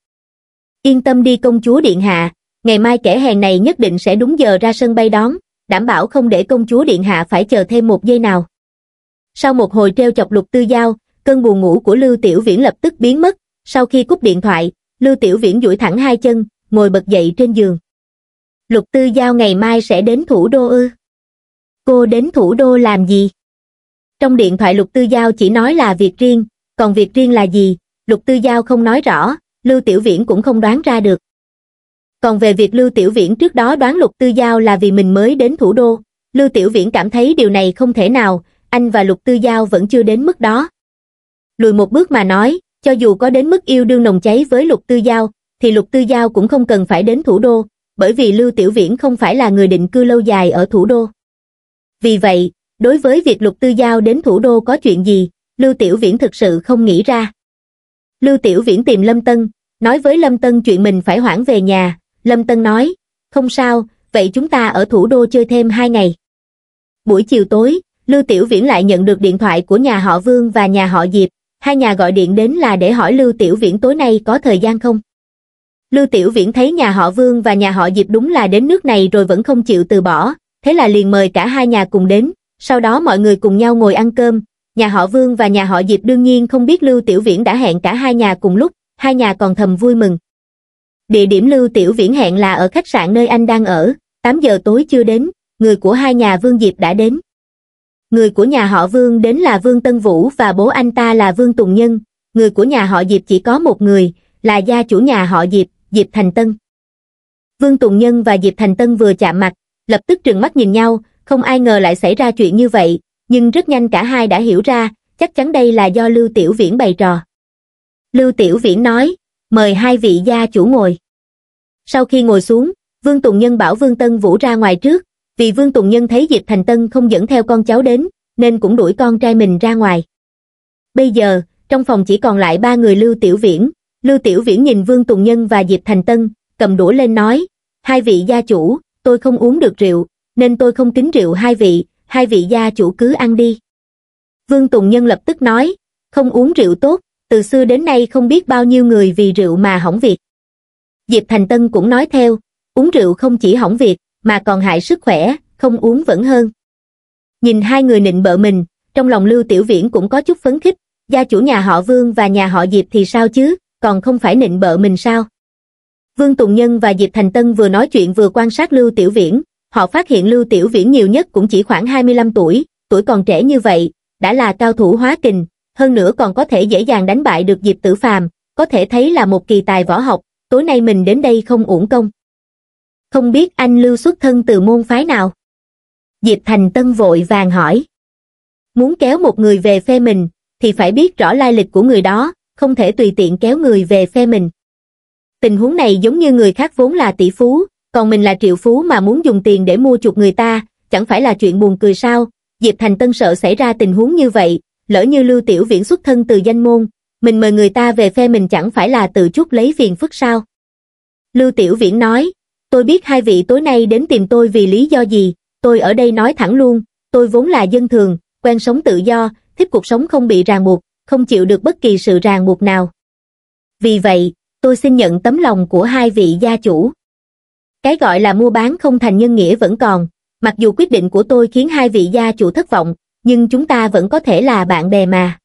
yên tâm đi công chúa Điện Hạ, ngày mai kẻ hèn này nhất định sẽ đúng giờ ra sân bay đón, đảm bảo không để công chúa điện hạ phải chờ thêm một giây nào. Sau một hồi treo chọc lục tư giao, cơn buồn ngủ của Lưu Tiểu Viễn lập tức biến mất, sau khi cúp điện thoại, Lưu Tiểu Viễn duỗi thẳng hai chân, ngồi bật dậy trên giường. Lục Tư Giao ngày mai sẽ đến thủ đô ư? Cô đến thủ đô làm gì? Trong điện thoại Lục Tư Giao chỉ nói là việc riêng, còn việc riêng là gì, Lục Tư Giao không nói rõ, Lưu Tiểu Viễn cũng không đoán ra được còn về việc lưu tiểu viễn trước đó đoán lục tư giao là vì mình mới đến thủ đô lưu tiểu viễn cảm thấy điều này không thể nào anh và lục tư giao vẫn chưa đến mức đó lùi một bước mà nói cho dù có đến mức yêu đương nồng cháy với lục tư giao thì lục tư giao cũng không cần phải đến thủ đô bởi vì lưu tiểu viễn không phải là người định cư lâu dài ở thủ đô vì vậy đối với việc lục tư giao đến thủ đô có chuyện gì lưu tiểu viễn thực sự không nghĩ ra lưu tiểu viễn tìm lâm tân nói với lâm tân chuyện mình phải hoãn về nhà Lâm Tân nói, không sao, vậy chúng ta ở thủ đô chơi thêm hai ngày. Buổi chiều tối, Lưu Tiểu Viễn lại nhận được điện thoại của nhà họ Vương và nhà họ Diệp, hai nhà gọi điện đến là để hỏi Lưu Tiểu Viễn tối nay có thời gian không. Lưu Tiểu Viễn thấy nhà họ Vương và nhà họ Diệp đúng là đến nước này rồi vẫn không chịu từ bỏ, thế là liền mời cả hai nhà cùng đến, sau đó mọi người cùng nhau ngồi ăn cơm, nhà họ Vương và nhà họ Diệp đương nhiên không biết Lưu Tiểu Viễn đã hẹn cả hai nhà cùng lúc, hai nhà còn thầm vui mừng, địa điểm Lưu Tiểu Viễn hẹn là ở khách sạn nơi anh đang ở, 8 giờ tối chưa đến, người của hai nhà Vương Diệp đã đến. Người của nhà họ Vương đến là Vương Tân Vũ và bố anh ta là Vương Tùng Nhân, người của nhà họ Diệp chỉ có một người, là gia chủ nhà họ Diệp, Diệp Thành Tân. Vương Tùng Nhân và Diệp Thành Tân vừa chạm mặt, lập tức trừng mắt nhìn nhau, không ai ngờ lại xảy ra chuyện như vậy, nhưng rất nhanh cả hai đã hiểu ra, chắc chắn đây là do Lưu Tiểu Viễn bày trò. Lưu Tiểu Viễn nói, mời hai vị gia chủ ngồi. Sau khi ngồi xuống, Vương Tùng Nhân bảo Vương Tân Vũ ra ngoài trước, vì Vương Tùng Nhân thấy Diệp Thành Tân không dẫn theo con cháu đến, nên cũng đuổi con trai mình ra ngoài. Bây giờ, trong phòng chỉ còn lại ba người Lưu Tiểu Viễn, Lưu Tiểu Viễn nhìn Vương Tùng Nhân và Diệp Thành Tân, cầm đũa lên nói, hai vị gia chủ, tôi không uống được rượu, nên tôi không kính rượu hai vị, hai vị gia chủ cứ ăn đi. Vương Tùng Nhân lập tức nói, không uống rượu tốt, từ xưa đến nay không biết bao nhiêu người vì rượu mà hỏng việc. Diệp Thành Tân cũng nói theo, uống rượu không chỉ hỏng việc, mà còn hại sức khỏe, không uống vẫn hơn. Nhìn hai người nịnh bợ mình, trong lòng Lưu Tiểu Viễn cũng có chút phấn khích, gia chủ nhà họ Vương và nhà họ Diệp thì sao chứ, còn không phải nịnh bợ mình sao. Vương Tùng Nhân và Diệp Thành Tân vừa nói chuyện vừa quan sát Lưu Tiểu Viễn, họ phát hiện Lưu Tiểu Viễn nhiều nhất cũng chỉ khoảng 25 tuổi, tuổi còn trẻ như vậy, đã là cao thủ hóa kình, hơn nữa còn có thể dễ dàng đánh bại được Diệp Tử Phàm, có thể thấy là một kỳ tài võ học, tối nay mình đến đây không uổng công. Không biết anh Lưu xuất thân từ môn phái nào? Diệp Thành Tân vội vàng hỏi. Muốn kéo một người về phe mình, thì phải biết rõ lai lịch của người đó, không thể tùy tiện kéo người về phe mình. Tình huống này giống như người khác vốn là tỷ phú, còn mình là triệu phú mà muốn dùng tiền để mua chuộc người ta, chẳng phải là chuyện buồn cười sao, Diệp Thành Tân sợ xảy ra tình huống như vậy, lỡ như Lưu Tiểu Viễn xuất thân từ danh môn, mình mời người ta về phe mình chẳng phải là tự chút lấy phiền phức sao. Lưu Tiểu Viễn nói, tôi biết hai vị tối nay đến tìm tôi vì lý do gì, tôi ở đây nói thẳng luôn, tôi vốn là dân thường, quen sống tự do, thích cuộc sống không bị ràng buộc, không chịu được bất kỳ sự ràng buộc nào. Vì vậy, tôi xin nhận tấm lòng của hai vị gia chủ. Cái gọi là mua bán không thành nhân nghĩa vẫn còn, mặc dù quyết định của tôi khiến hai vị gia chủ thất vọng, nhưng chúng ta vẫn có thể là bạn bè mà.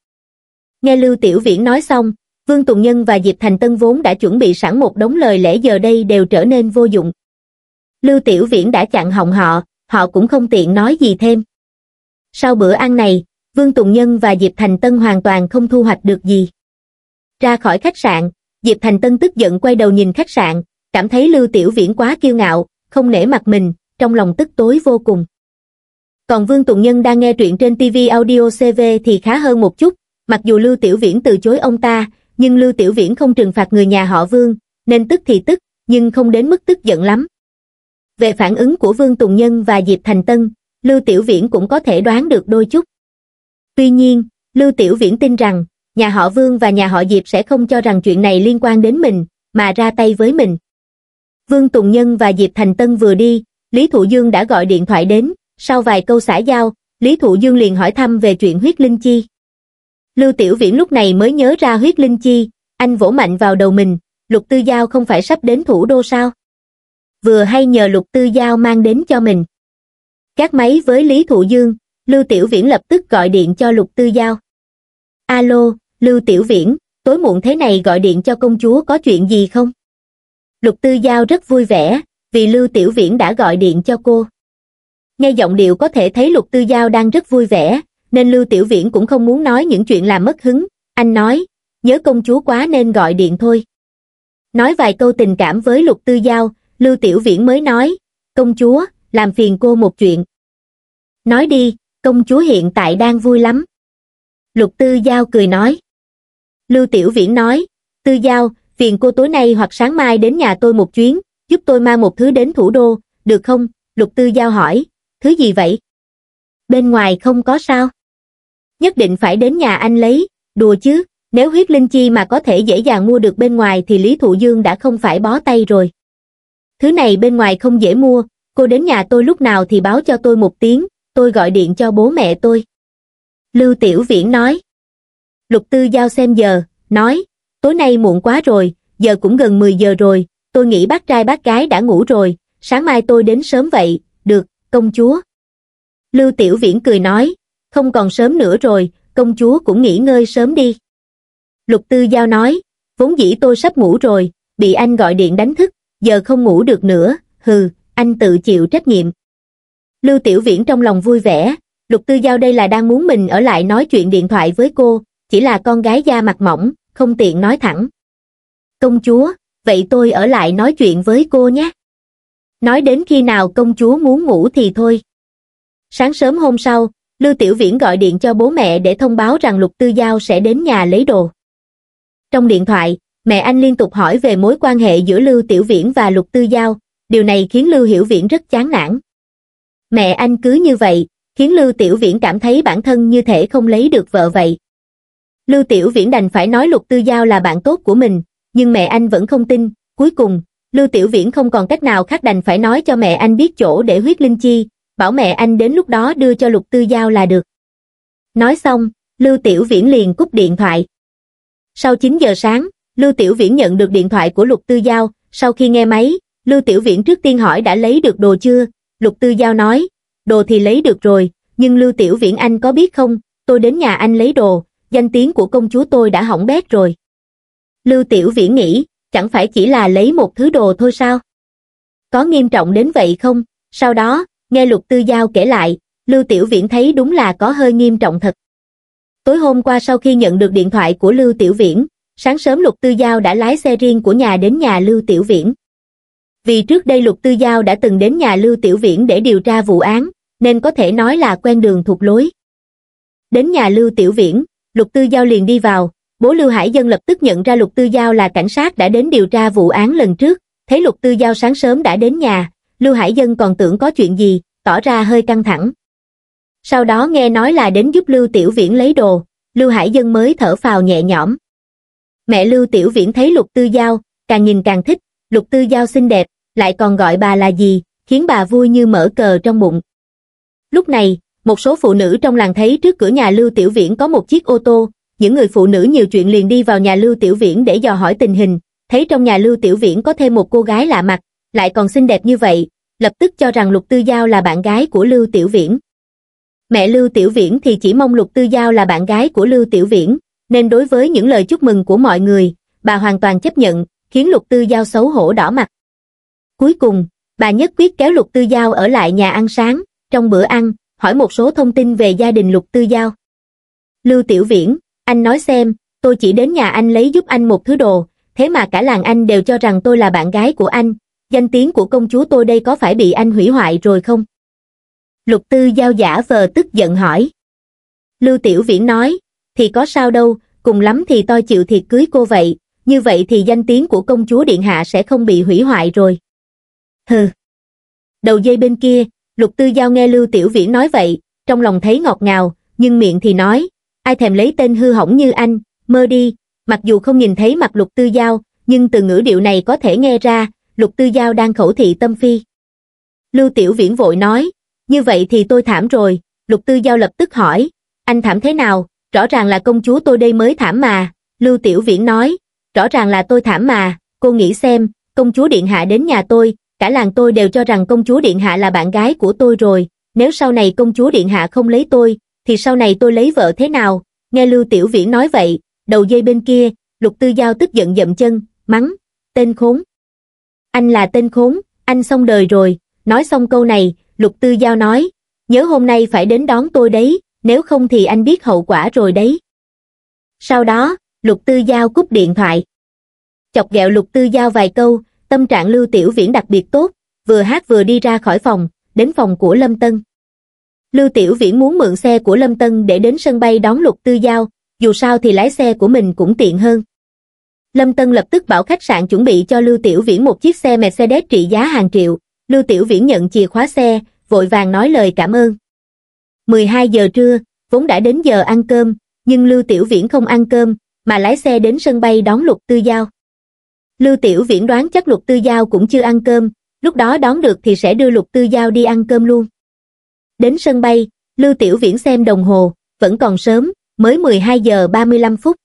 Nghe Lưu Tiểu Viễn nói xong, Vương Tùng Nhân và Diệp Thành Tân vốn đã chuẩn bị sẵn một đống lời lẽ giờ đây đều trở nên vô dụng. Lưu Tiểu Viễn đã chặn họng họ, họ cũng không tiện nói gì thêm. Sau bữa ăn này, Vương Tùng Nhân và Diệp Thành Tân hoàn toàn không thu hoạch được gì. Ra khỏi khách sạn, Diệp Thành Tân tức giận quay đầu nhìn khách sạn, cảm thấy Lưu Tiểu Viễn quá kiêu ngạo, không nể mặt mình, trong lòng tức tối vô cùng. Còn Vương Tùng Nhân đang nghe truyện trên TV audio CV thì khá hơn một chút, mặc dù Lưu Tiểu Viễn từ chối ông ta, nhưng Lưu Tiểu Viễn không trừng phạt người nhà họ Vương, nên tức thì tức, nhưng không đến mức tức giận lắm. Về phản ứng của Vương Tùng Nhân và Diệp Thành Tân, Lưu Tiểu Viễn cũng có thể đoán được đôi chút. Tuy nhiên, Lưu Tiểu Viễn tin rằng, nhà họ Vương và nhà họ Diệp sẽ không cho rằng chuyện này liên quan đến mình, mà ra tay với mình. Vương Tùng Nhân và Diệp Thành Tân vừa đi, Lý Thụ Dương đã gọi điện thoại đến, sau vài câu xã giao, Lý Thụ Dương liền hỏi thăm về chuyện huyết linh chi. Lưu Tiểu Viễn lúc này mới nhớ ra huyết linh chi, anh vỗ mạnh vào đầu mình, Lục Tư Giao không phải sắp đến thủ đô sao? Vừa hay nhờ Lục Tư Giao mang đến cho mình. Các máy với Lý Thụ Dương, Lưu Tiểu Viễn lập tức gọi điện cho Lục Tư Giao. Alo, Lưu Tiểu Viễn, tối muộn thế này gọi điện cho công chúa có chuyện gì không? Lục Tư Giao rất vui vẻ, vì Lưu Tiểu Viễn đã gọi điện cho cô. Nghe giọng điệu có thể thấy lục tư giao đang rất vui vẻ, nên Lưu Tiểu Viễn cũng không muốn nói những chuyện làm mất hứng. Anh nói, nhớ công chúa quá nên gọi điện thôi. Nói vài câu tình cảm với lục tư giao, Lưu Tiểu Viễn mới nói, công chúa, làm phiền cô một chuyện. Nói đi, công chúa hiện tại đang vui lắm. Lục tư giao cười nói. Lưu Tiểu Viễn nói, tư giao, phiền cô tối nay hoặc sáng mai đến nhà tôi một chuyến, giúp tôi mang một thứ đến thủ đô, được không? Lục tư giao hỏi, thứ gì vậy? Bên ngoài không có sao. Nhất định phải đến nhà anh lấy, đùa chứ, nếu huyết linh chi mà có thể dễ dàng mua được bên ngoài thì Lý Thụ Dương đã không phải bó tay rồi. Thứ này bên ngoài không dễ mua, cô đến nhà tôi lúc nào thì báo cho tôi một tiếng, tôi gọi điện cho bố mẹ tôi. Lưu Tiểu Viễn nói. Lục Tư Giao xem giờ, nói, tối nay muộn quá rồi, giờ cũng gần 10 giờ rồi, tôi nghĩ bác trai bác gái đã ngủ rồi, sáng mai tôi đến sớm vậy, công chúa. Lưu Tiểu Viễn cười nói, không còn sớm nữa rồi, công chúa cũng nghỉ ngơi sớm đi. Lục Tư Giao nói, vốn dĩ tôi sắp ngủ rồi, bị anh gọi điện đánh thức, giờ không ngủ được nữa, hừ, anh tự chịu trách nhiệm. Lưu Tiểu Viễn trong lòng vui vẻ, Lục Tư Giao đây là đang muốn mình ở lại nói chuyện điện thoại với cô, chỉ là con gái da mặt mỏng, không tiện nói thẳng. Công chúa, vậy tôi ở lại nói chuyện với cô nhé nói đến khi nào công chúa muốn ngủ thì thôi. Sáng sớm hôm sau, Lưu Tiểu Viễn gọi điện cho bố mẹ để thông báo rằng Lục Tư Giao sẽ đến nhà lấy đồ. Trong điện thoại, mẹ anh liên tục hỏi về mối quan hệ giữa Lưu Tiểu Viễn và Lục Tư Giao, điều này khiến Lưu Hiểu Viễn rất chán nản. Mẹ anh cứ như vậy, khiến Lưu Tiểu Viễn cảm thấy bản thân như thể không lấy được vợ vậy. Lưu Tiểu Viễn đành phải nói Lục Tư Giao là bạn tốt của mình, nhưng mẹ anh vẫn không tin, cuối cùng, Lưu Tiểu Viễn không còn cách nào khác đành phải nói cho mẹ anh biết chỗ để huyết linh chi, bảo mẹ anh đến lúc đó đưa cho Lục Tư Giao là được. Nói xong, Lưu Tiểu Viễn liền cúp điện thoại. Sau 9 giờ sáng, Lưu Tiểu Viễn nhận được điện thoại của Lục Tư Giao, sau khi nghe máy, Lưu Tiểu Viễn trước tiên hỏi đã lấy được đồ chưa, Lục Tư Giao nói, đồ thì lấy được rồi, nhưng Lưu Tiểu Viễn anh có biết không, tôi đến nhà anh lấy đồ, danh tiếng của công chúa tôi đã hỏng bét rồi. Lưu Tiểu Viễn nghĩ, chẳng phải chỉ là lấy một thứ đồ thôi sao? Có nghiêm trọng đến vậy không? Sau đó, nghe lục tư giao kể lại, Lưu Tiểu Viễn thấy đúng là có hơi nghiêm trọng thật. Tối hôm qua sau khi nhận được điện thoại của Lưu Tiểu Viễn, sáng sớm Lục Tư Giao đã lái xe riêng của nhà đến nhà Lưu Tiểu Viễn. Vì trước đây Lục Tư Giao đã từng đến nhà Lưu Tiểu Viễn để điều tra vụ án, nên có thể nói là quen đường thuộc lối. Đến nhà Lưu Tiểu Viễn, Lục Tư Giao liền đi vào, bố Lưu Hải Dân lập tức nhận ra Lục Tư Giao là cảnh sát đã đến điều tra vụ án lần trước, thấy Lục Tư Giao sáng sớm đã đến nhà, Lưu Hải Dân còn tưởng có chuyện gì, tỏ ra hơi căng thẳng. Sau đó nghe nói là đến giúp Lưu Tiểu Viễn lấy đồ, Lưu Hải Dân mới thở phào nhẹ nhõm. Mẹ Lưu Tiểu Viễn thấy Lục Tư Giao, càng nhìn càng thích, Lục Tư Giao xinh đẹp, lại còn gọi bà là gì, khiến bà vui như mở cờ trong bụng. Lúc này, một số phụ nữ trong làng thấy trước cửa nhà Lưu Tiểu Viễn có một chiếc ô tô, những người phụ nữ nhiều chuyện liền đi vào nhà Lưu Tiểu Viễn để dò hỏi tình hình, thấy trong nhà Lưu Tiểu Viễn có thêm một cô gái lạ mặt, lại còn xinh đẹp như vậy, lập tức cho rằng Lục Tư Giao là bạn gái của Lưu Tiểu Viễn. Mẹ Lưu Tiểu Viễn thì chỉ mong Lục Tư Giao là bạn gái của Lưu Tiểu Viễn, nên đối với những lời chúc mừng của mọi người, bà hoàn toàn chấp nhận, khiến Lục Tư Giao xấu hổ đỏ mặt. Cuối cùng, bà nhất quyết kéo Lục Tư Giao ở lại nhà ăn sáng, trong bữa ăn, hỏi một số thông tin về gia đình Lục Tư Giao. Lưu Tiểu Viễn, anh nói xem tôi chỉ đến nhà anh lấy giúp anh một thứ đồ thế mà cả làng anh đều cho rằng tôi là bạn gái của anh danh tiếng của công chúa tôi đây có phải bị anh hủy hoại rồi không lục tư giao giả vờ tức giận hỏi lưu tiểu viễn nói thì có sao đâu cùng lắm thì tôi chịu thiệt cưới cô vậy như vậy thì danh tiếng của công chúa điện hạ sẽ không bị hủy hoại rồi hừ đầu dây bên kia lục tư giao nghe lưu tiểu viễn nói vậy trong lòng thấy ngọt ngào nhưng miệng thì nói ai thèm lấy tên hư hỏng như anh, mơ đi, mặc dù không nhìn thấy mặt lục tư giao, nhưng từ ngữ điệu này có thể nghe ra, lục tư giao đang khẩu thị tâm phi. Lưu Tiểu Viễn vội nói, như vậy thì tôi thảm rồi, lục tư giao lập tức hỏi, anh thảm thế nào, rõ ràng là công chúa tôi đây mới thảm mà, Lưu Tiểu Viễn nói, rõ ràng là tôi thảm mà, cô nghĩ xem, công chúa Điện Hạ đến nhà tôi, cả làng tôi đều cho rằng công chúa Điện Hạ là bạn gái của tôi rồi, nếu sau này công chúa Điện Hạ không lấy tôi, thì sau này tôi lấy vợ thế nào nghe lưu tiểu viễn nói vậy đầu dây bên kia lục tư giao tức giận dậm chân mắng tên khốn anh là tên khốn anh xong đời rồi nói xong câu này lục tư giao nói nhớ hôm nay phải đến đón tôi đấy nếu không thì anh biết hậu quả rồi đấy sau đó lục tư giao cúp điện thoại chọc ghẹo lục tư giao vài câu tâm trạng lưu tiểu viễn đặc biệt tốt vừa hát vừa đi ra khỏi phòng đến phòng của lâm tân Lưu Tiểu Viễn muốn mượn xe của Lâm Tân để đến sân bay đón Lục Tư Giao, dù sao thì lái xe của mình cũng tiện hơn. Lâm Tân lập tức bảo khách sạn chuẩn bị cho Lưu Tiểu Viễn một chiếc xe Mercedes trị giá hàng triệu. Lưu Tiểu Viễn nhận chìa khóa xe, vội vàng nói lời cảm ơn. 12 giờ trưa, vốn đã đến giờ ăn cơm, nhưng Lưu Tiểu Viễn không ăn cơm, mà lái xe đến sân bay đón Lục Tư Giao. Lưu Tiểu Viễn đoán chắc Lục Tư Giao cũng chưa ăn cơm, lúc đó đón được thì sẽ đưa Lục Tư Giao đi ăn cơm luôn. Đến sân bay, Lưu Tiểu Viễn xem đồng hồ, vẫn còn sớm, mới 12 giờ 35 phút.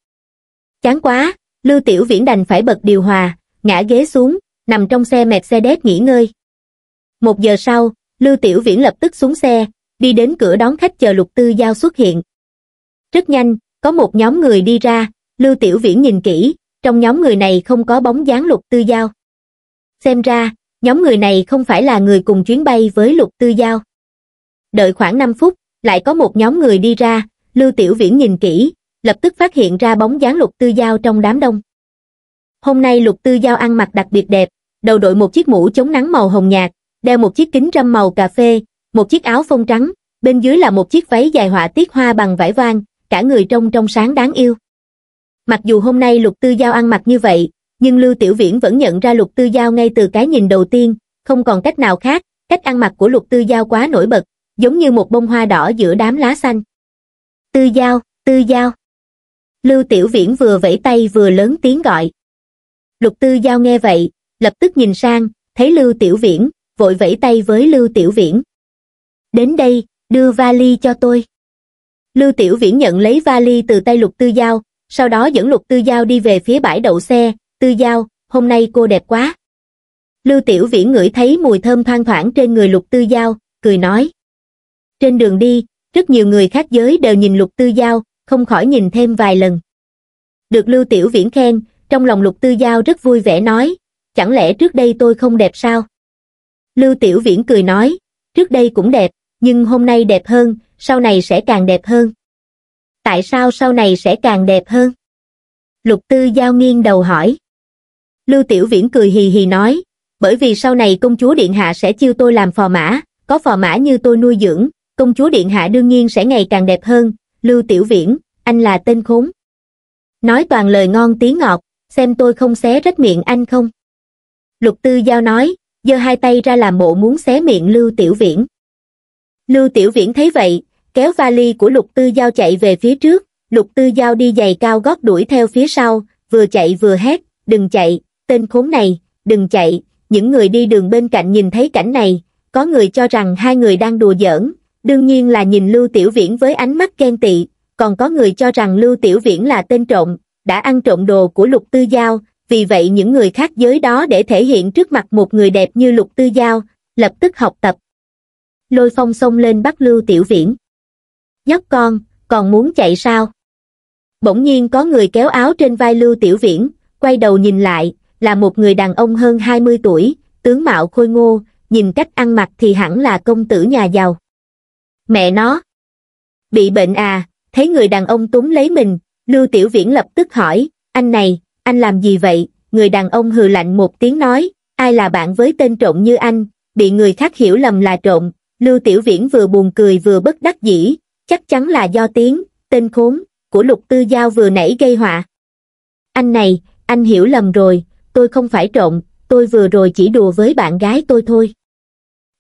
Chán quá, Lưu Tiểu Viễn đành phải bật điều hòa, ngã ghế xuống, nằm trong xe Mercedes nghỉ ngơi. Một giờ sau, Lưu Tiểu Viễn lập tức xuống xe, đi đến cửa đón khách chờ lục tư giao xuất hiện. Rất nhanh, có một nhóm người đi ra, Lưu Tiểu Viễn nhìn kỹ, trong nhóm người này không có bóng dáng lục tư giao. Xem ra, nhóm người này không phải là người cùng chuyến bay với lục tư giao đợi khoảng 5 phút, lại có một nhóm người đi ra, Lưu Tiểu Viễn nhìn kỹ, lập tức phát hiện ra bóng dáng Lục Tư Giao trong đám đông. Hôm nay Lục Tư Giao ăn mặc đặc biệt đẹp, đầu đội một chiếc mũ chống nắng màu hồng nhạt, đeo một chiếc kính râm màu cà phê, một chiếc áo phông trắng, bên dưới là một chiếc váy dài họa tiết hoa bằng vải vang, cả người trông trong sáng đáng yêu. Mặc dù hôm nay Lục Tư Giao ăn mặc như vậy, nhưng Lưu Tiểu Viễn vẫn nhận ra Lục Tư Giao ngay từ cái nhìn đầu tiên, không còn cách nào khác, cách ăn mặc của Lục Tư Giao quá nổi bật, giống như một bông hoa đỏ giữa đám lá xanh. Tư Giao, Tư Giao. Lưu Tiểu Viễn vừa vẫy tay vừa lớn tiếng gọi. Lục Tư Giao nghe vậy, lập tức nhìn sang, thấy Lưu Tiểu Viễn, vội vẫy tay với Lưu Tiểu Viễn. Đến đây, đưa vali cho tôi. Lưu Tiểu Viễn nhận lấy vali từ tay Lục Tư Giao, sau đó dẫn Lục Tư Giao đi về phía bãi đậu xe. Tư Giao, hôm nay cô đẹp quá. Lưu Tiểu Viễn ngửi thấy mùi thơm thoang thoảng trên người Lục Tư Giao, cười nói trên đường đi rất nhiều người khác giới đều nhìn lục tư giao không khỏi nhìn thêm vài lần được lưu tiểu viễn khen trong lòng lục tư giao rất vui vẻ nói chẳng lẽ trước đây tôi không đẹp sao lưu tiểu viễn cười nói trước đây cũng đẹp nhưng hôm nay đẹp hơn sau này sẽ càng đẹp hơn tại sao sau này sẽ càng đẹp hơn lục tư giao nghiêng đầu hỏi lưu tiểu viễn cười hì hì nói bởi vì sau này công chúa điện hạ sẽ chiêu tôi làm phò mã có phò mã như tôi nuôi dưỡng công chúa điện hạ đương nhiên sẽ ngày càng đẹp hơn, Lưu Tiểu Viễn, anh là tên khốn. Nói toàn lời ngon tiếng ngọt, xem tôi không xé rách miệng anh không. Lục Tư Giao nói, giơ hai tay ra làm bộ muốn xé miệng Lưu Tiểu Viễn. Lưu Tiểu Viễn thấy vậy, kéo vali của Lục Tư Giao chạy về phía trước, Lục Tư Giao đi giày cao gót đuổi theo phía sau, vừa chạy vừa hét, đừng chạy, tên khốn này, đừng chạy, những người đi đường bên cạnh nhìn thấy cảnh này, có người cho rằng hai người đang đùa giỡn, đương nhiên là nhìn Lưu Tiểu Viễn với ánh mắt ghen tị, còn có người cho rằng Lưu Tiểu Viễn là tên trộm, đã ăn trộm đồ của Lục Tư Giao, vì vậy những người khác giới đó để thể hiện trước mặt một người đẹp như Lục Tư Giao, lập tức học tập. Lôi phong xông lên bắt Lưu Tiểu Viễn. Nhóc con, còn muốn chạy sao? Bỗng nhiên có người kéo áo trên vai Lưu Tiểu Viễn, quay đầu nhìn lại, là một người đàn ông hơn 20 tuổi, tướng mạo khôi ngô, nhìn cách ăn mặc thì hẳn là công tử nhà giàu. Mẹ nó! Bị bệnh à, thấy người đàn ông túm lấy mình, Lưu Tiểu Viễn lập tức hỏi, anh này, anh làm gì vậy? Người đàn ông hừ lạnh một tiếng nói, ai là bạn với tên trộm như anh, bị người khác hiểu lầm là trộm. Lưu Tiểu Viễn vừa buồn cười vừa bất đắc dĩ, chắc chắn là do tiếng, tên khốn, của lục tư giao vừa nãy gây họa. Anh này, anh hiểu lầm rồi, tôi không phải trộm, tôi vừa rồi chỉ đùa với bạn gái tôi thôi.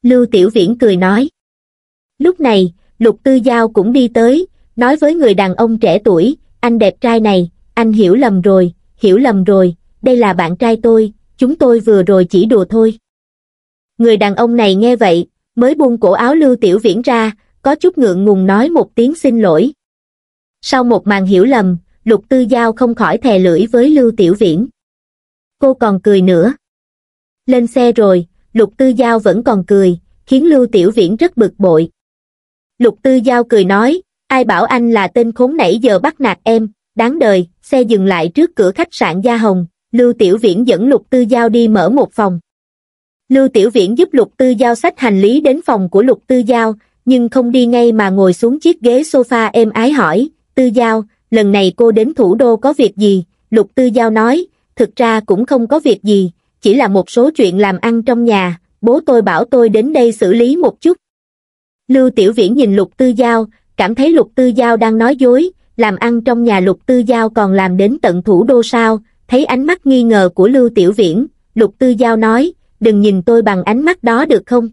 Lưu Tiểu Viễn cười nói lúc này lục tư giao cũng đi tới nói với người đàn ông trẻ tuổi anh đẹp trai này anh hiểu lầm rồi hiểu lầm rồi đây là bạn trai tôi chúng tôi vừa rồi chỉ đùa thôi người đàn ông này nghe vậy mới buông cổ áo lưu tiểu viễn ra có chút ngượng ngùng nói một tiếng xin lỗi sau một màn hiểu lầm lục tư giao không khỏi thè lưỡi với lưu tiểu viễn cô còn cười nữa lên xe rồi lục tư giao vẫn còn cười khiến lưu tiểu viễn rất bực bội lục tư giao cười nói ai bảo anh là tên khốn nãy giờ bắt nạt em đáng đời xe dừng lại trước cửa khách sạn gia hồng lưu tiểu viễn dẫn lục tư giao đi mở một phòng lưu tiểu viễn giúp lục tư giao xách hành lý đến phòng của lục tư giao nhưng không đi ngay mà ngồi xuống chiếc ghế sofa êm ái hỏi tư giao lần này cô đến thủ đô có việc gì lục tư giao nói thực ra cũng không có việc gì chỉ là một số chuyện làm ăn trong nhà bố tôi bảo tôi đến đây xử lý một chút lưu tiểu viễn nhìn lục tư giao cảm thấy lục tư giao đang nói dối làm ăn trong nhà lục tư giao còn làm đến tận thủ đô sao thấy ánh mắt nghi ngờ của lưu tiểu viễn lục tư giao nói đừng nhìn tôi bằng ánh mắt đó được không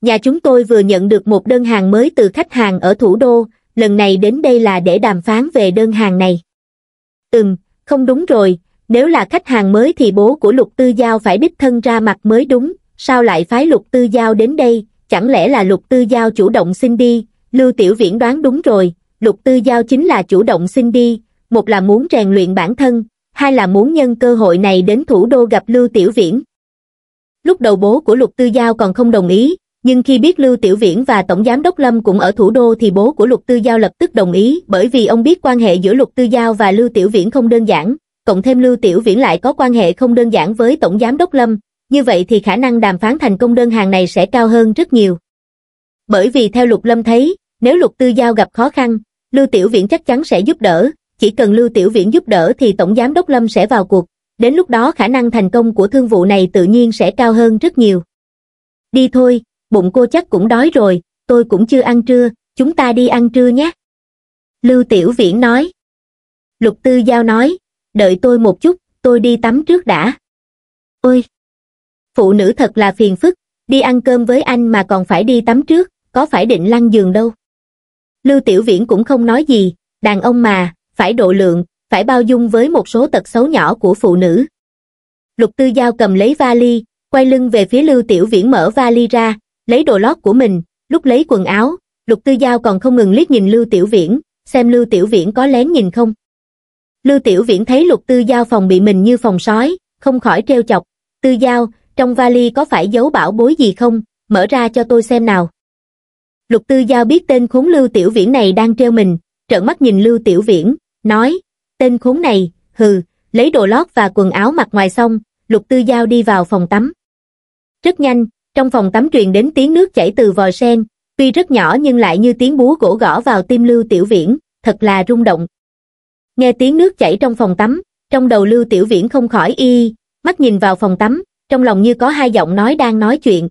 nhà chúng tôi vừa nhận được một đơn hàng mới từ khách hàng ở thủ đô lần này đến đây là để đàm phán về đơn hàng này ừm không đúng rồi nếu là khách hàng mới thì bố của lục tư giao phải đích thân ra mặt mới đúng sao lại phái lục tư giao đến đây chẳng lẽ là lục tư giao chủ động xin đi, Lưu Tiểu Viễn đoán đúng rồi, lục tư giao chính là chủ động xin đi, một là muốn rèn luyện bản thân, hai là muốn nhân cơ hội này đến thủ đô gặp Lưu Tiểu Viễn. Lúc đầu bố của lục tư giao còn không đồng ý, nhưng khi biết Lưu Tiểu Viễn và Tổng Giám Đốc Lâm cũng ở thủ đô thì bố của Lục Tư Giao lập tức đồng ý bởi vì ông biết quan hệ giữa Lục Tư Giao và Lưu Tiểu Viễn không đơn giản, cộng thêm Lưu Tiểu Viễn lại có quan hệ không đơn giản với Tổng Giám Đốc Lâm, như vậy thì khả năng đàm phán thành công đơn hàng này sẽ cao hơn rất nhiều. Bởi vì theo Lục Lâm thấy, nếu Lục Tư Giao gặp khó khăn, Lưu Tiểu Viễn chắc chắn sẽ giúp đỡ, chỉ cần Lưu Tiểu Viễn giúp đỡ thì Tổng Giám Đốc Lâm sẽ vào cuộc, đến lúc đó khả năng thành công của thương vụ này tự nhiên sẽ cao hơn rất nhiều. Đi thôi, bụng cô chắc cũng đói rồi, tôi cũng chưa ăn trưa, chúng ta đi ăn trưa nhé. Lưu Tiểu Viễn nói. Lục Tư Giao nói, đợi tôi một chút, tôi đi tắm trước đã. Ôi! phụ nữ thật là phiền phức, đi ăn cơm với anh mà còn phải đi tắm trước, có phải định lăn giường đâu. Lưu Tiểu Viễn cũng không nói gì, đàn ông mà, phải độ lượng, phải bao dung với một số tật xấu nhỏ của phụ nữ. Lục Tư Giao cầm lấy vali, quay lưng về phía Lưu Tiểu Viễn mở vali ra, lấy đồ lót của mình, lúc lấy quần áo, Lục Tư Giao còn không ngừng liếc nhìn Lưu Tiểu Viễn, xem Lưu Tiểu Viễn có lén nhìn không. Lưu Tiểu Viễn thấy Lục Tư Giao phòng bị mình như phòng sói, không khỏi treo chọc, Tư Giao, trong vali có phải giấu bảo bối gì không, mở ra cho tôi xem nào. Lục Tư Giao biết tên khốn Lưu Tiểu Viễn này đang treo mình, trợn mắt nhìn Lưu Tiểu Viễn, nói, tên khốn này, hừ, lấy đồ lót và quần áo mặc ngoài xong, Lục Tư Giao đi vào phòng tắm. Rất nhanh, trong phòng tắm truyền đến tiếng nước chảy từ vòi sen, tuy rất nhỏ nhưng lại như tiếng búa gỗ gõ vào tim Lưu Tiểu Viễn, thật là rung động. Nghe tiếng nước chảy trong phòng tắm, trong đầu Lưu Tiểu Viễn không khỏi y, mắt nhìn vào phòng tắm, trong lòng như có hai giọng nói đang nói chuyện.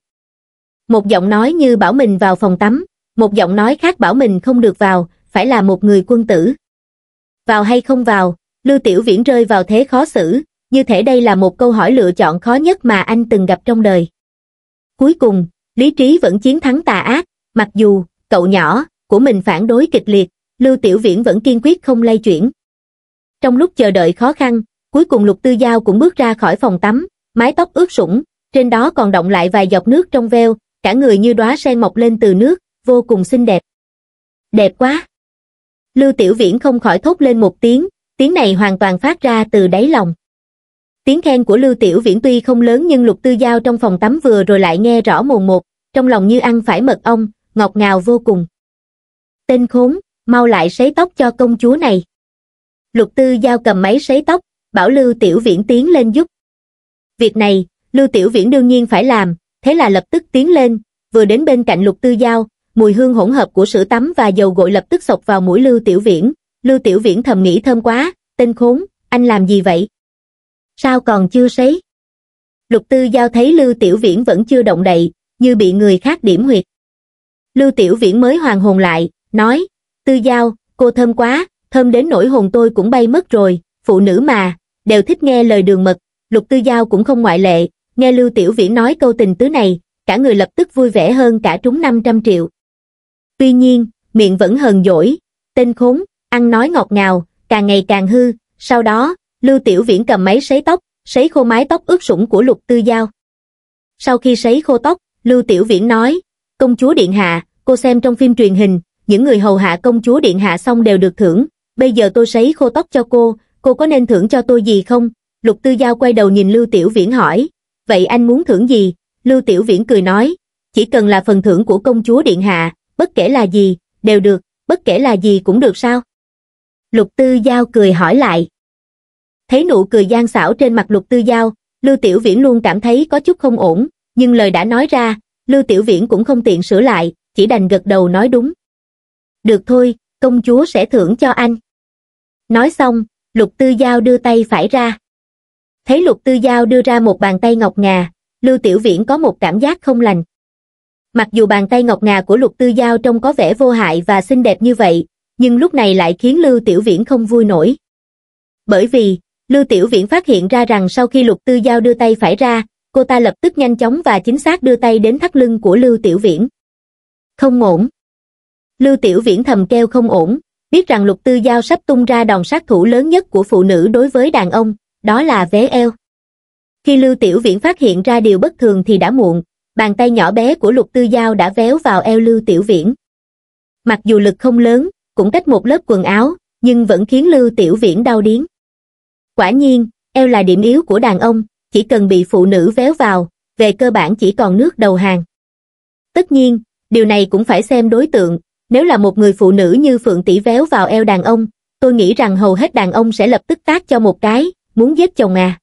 Một giọng nói như bảo mình vào phòng tắm, một giọng nói khác bảo mình không được vào, phải là một người quân tử. Vào hay không vào, Lưu Tiểu Viễn rơi vào thế khó xử, như thể đây là một câu hỏi lựa chọn khó nhất mà anh từng gặp trong đời. Cuối cùng, lý trí vẫn chiến thắng tà ác, mặc dù, cậu nhỏ, của mình phản đối kịch liệt, Lưu Tiểu Viễn vẫn kiên quyết không lay chuyển. Trong lúc chờ đợi khó khăn, cuối cùng Lục Tư Giao cũng bước ra khỏi phòng tắm, mái tóc ướt sũng, trên đó còn động lại vài giọt nước trong veo, cả người như đóa sen mọc lên từ nước, vô cùng xinh đẹp. Đẹp quá! Lưu Tiểu Viễn không khỏi thốt lên một tiếng, tiếng này hoàn toàn phát ra từ đáy lòng. Tiếng khen của Lưu Tiểu Viễn tuy không lớn nhưng Lục Tư Giao trong phòng tắm vừa rồi lại nghe rõ mồn một, trong lòng như ăn phải mật ong, ngọt ngào vô cùng. Tên khốn, mau lại sấy tóc cho công chúa này. Lục Tư Giao cầm máy sấy tóc, bảo Lưu Tiểu Viễn tiến lên giúp. Việc này, Lưu Tiểu Viễn đương nhiên phải làm, thế là lập tức tiến lên, vừa đến bên cạnh lục tư giao, mùi hương hỗn hợp của sữa tắm và dầu gội lập tức sộc vào mũi Lưu Tiểu Viễn. Lưu Tiểu Viễn thầm nghĩ thơm quá, tên khốn, anh làm gì vậy? Sao còn chưa sấy? Lục tư giao thấy Lưu Tiểu Viễn vẫn chưa động đậy, như bị người khác điểm huyệt. Lưu Tiểu Viễn mới hoàn hồn lại, nói, tư giao, cô thơm quá, thơm đến nỗi hồn tôi cũng bay mất rồi, phụ nữ mà, đều thích nghe lời đường mật, Lục Tư Giao cũng không ngoại lệ, nghe Lưu Tiểu Viễn nói câu tình tứ này, cả người lập tức vui vẻ hơn cả trúng 500 triệu. Tuy nhiên, miệng vẫn hờn dỗi, tên khốn, ăn nói ngọt ngào, càng ngày càng hư, sau đó, Lưu Tiểu Viễn cầm máy sấy tóc, sấy khô mái tóc ướt sũng của Lục Tư Giao. Sau khi sấy khô tóc, Lưu Tiểu Viễn nói, công chúa Điện Hạ, cô xem trong phim truyền hình, những người hầu hạ công chúa Điện Hạ xong đều được thưởng, bây giờ tôi sấy khô tóc cho cô, cô có nên thưởng cho tôi gì không? lục tư giao quay đầu nhìn lưu tiểu viễn hỏi vậy anh muốn thưởng gì lưu tiểu viễn cười nói chỉ cần là phần thưởng của công chúa điện hạ bất kể là gì đều được bất kể là gì cũng được sao lục tư giao cười hỏi lại thấy nụ cười gian xảo trên mặt lục tư giao lưu tiểu viễn luôn cảm thấy có chút không ổn nhưng lời đã nói ra lưu tiểu viễn cũng không tiện sửa lại chỉ đành gật đầu nói đúng được thôi công chúa sẽ thưởng cho anh nói xong lục tư giao đưa tay phải ra thấy lục tư giao đưa ra một bàn tay ngọc ngà, Lưu Tiểu Viễn có một cảm giác không lành. Mặc dù bàn tay ngọc ngà của lục tư giao trông có vẻ vô hại và xinh đẹp như vậy, nhưng lúc này lại khiến Lưu Tiểu Viễn không vui nổi. Bởi vì, Lưu Tiểu Viễn phát hiện ra rằng sau khi lục tư giao đưa tay phải ra, cô ta lập tức nhanh chóng và chính xác đưa tay đến thắt lưng của Lưu Tiểu Viễn. Không ổn. Lưu Tiểu Viễn thầm kêu không ổn, biết rằng lục tư giao sắp tung ra đòn sát thủ lớn nhất của phụ nữ đối với đàn ông, đó là vé eo. Khi Lưu Tiểu Viễn phát hiện ra điều bất thường thì đã muộn, bàn tay nhỏ bé của Lục Tư Giao đã véo vào eo Lưu Tiểu Viễn. Mặc dù lực không lớn, cũng cách một lớp quần áo, nhưng vẫn khiến Lưu Tiểu Viễn đau điến. Quả nhiên, eo là điểm yếu của đàn ông, chỉ cần bị phụ nữ véo vào, về cơ bản chỉ còn nước đầu hàng. Tất nhiên, điều này cũng phải xem đối tượng, nếu là một người phụ nữ như Phượng Tỷ véo vào eo đàn ông, tôi nghĩ rằng hầu hết đàn ông sẽ lập tức tác cho một cái, muốn giết chồng à.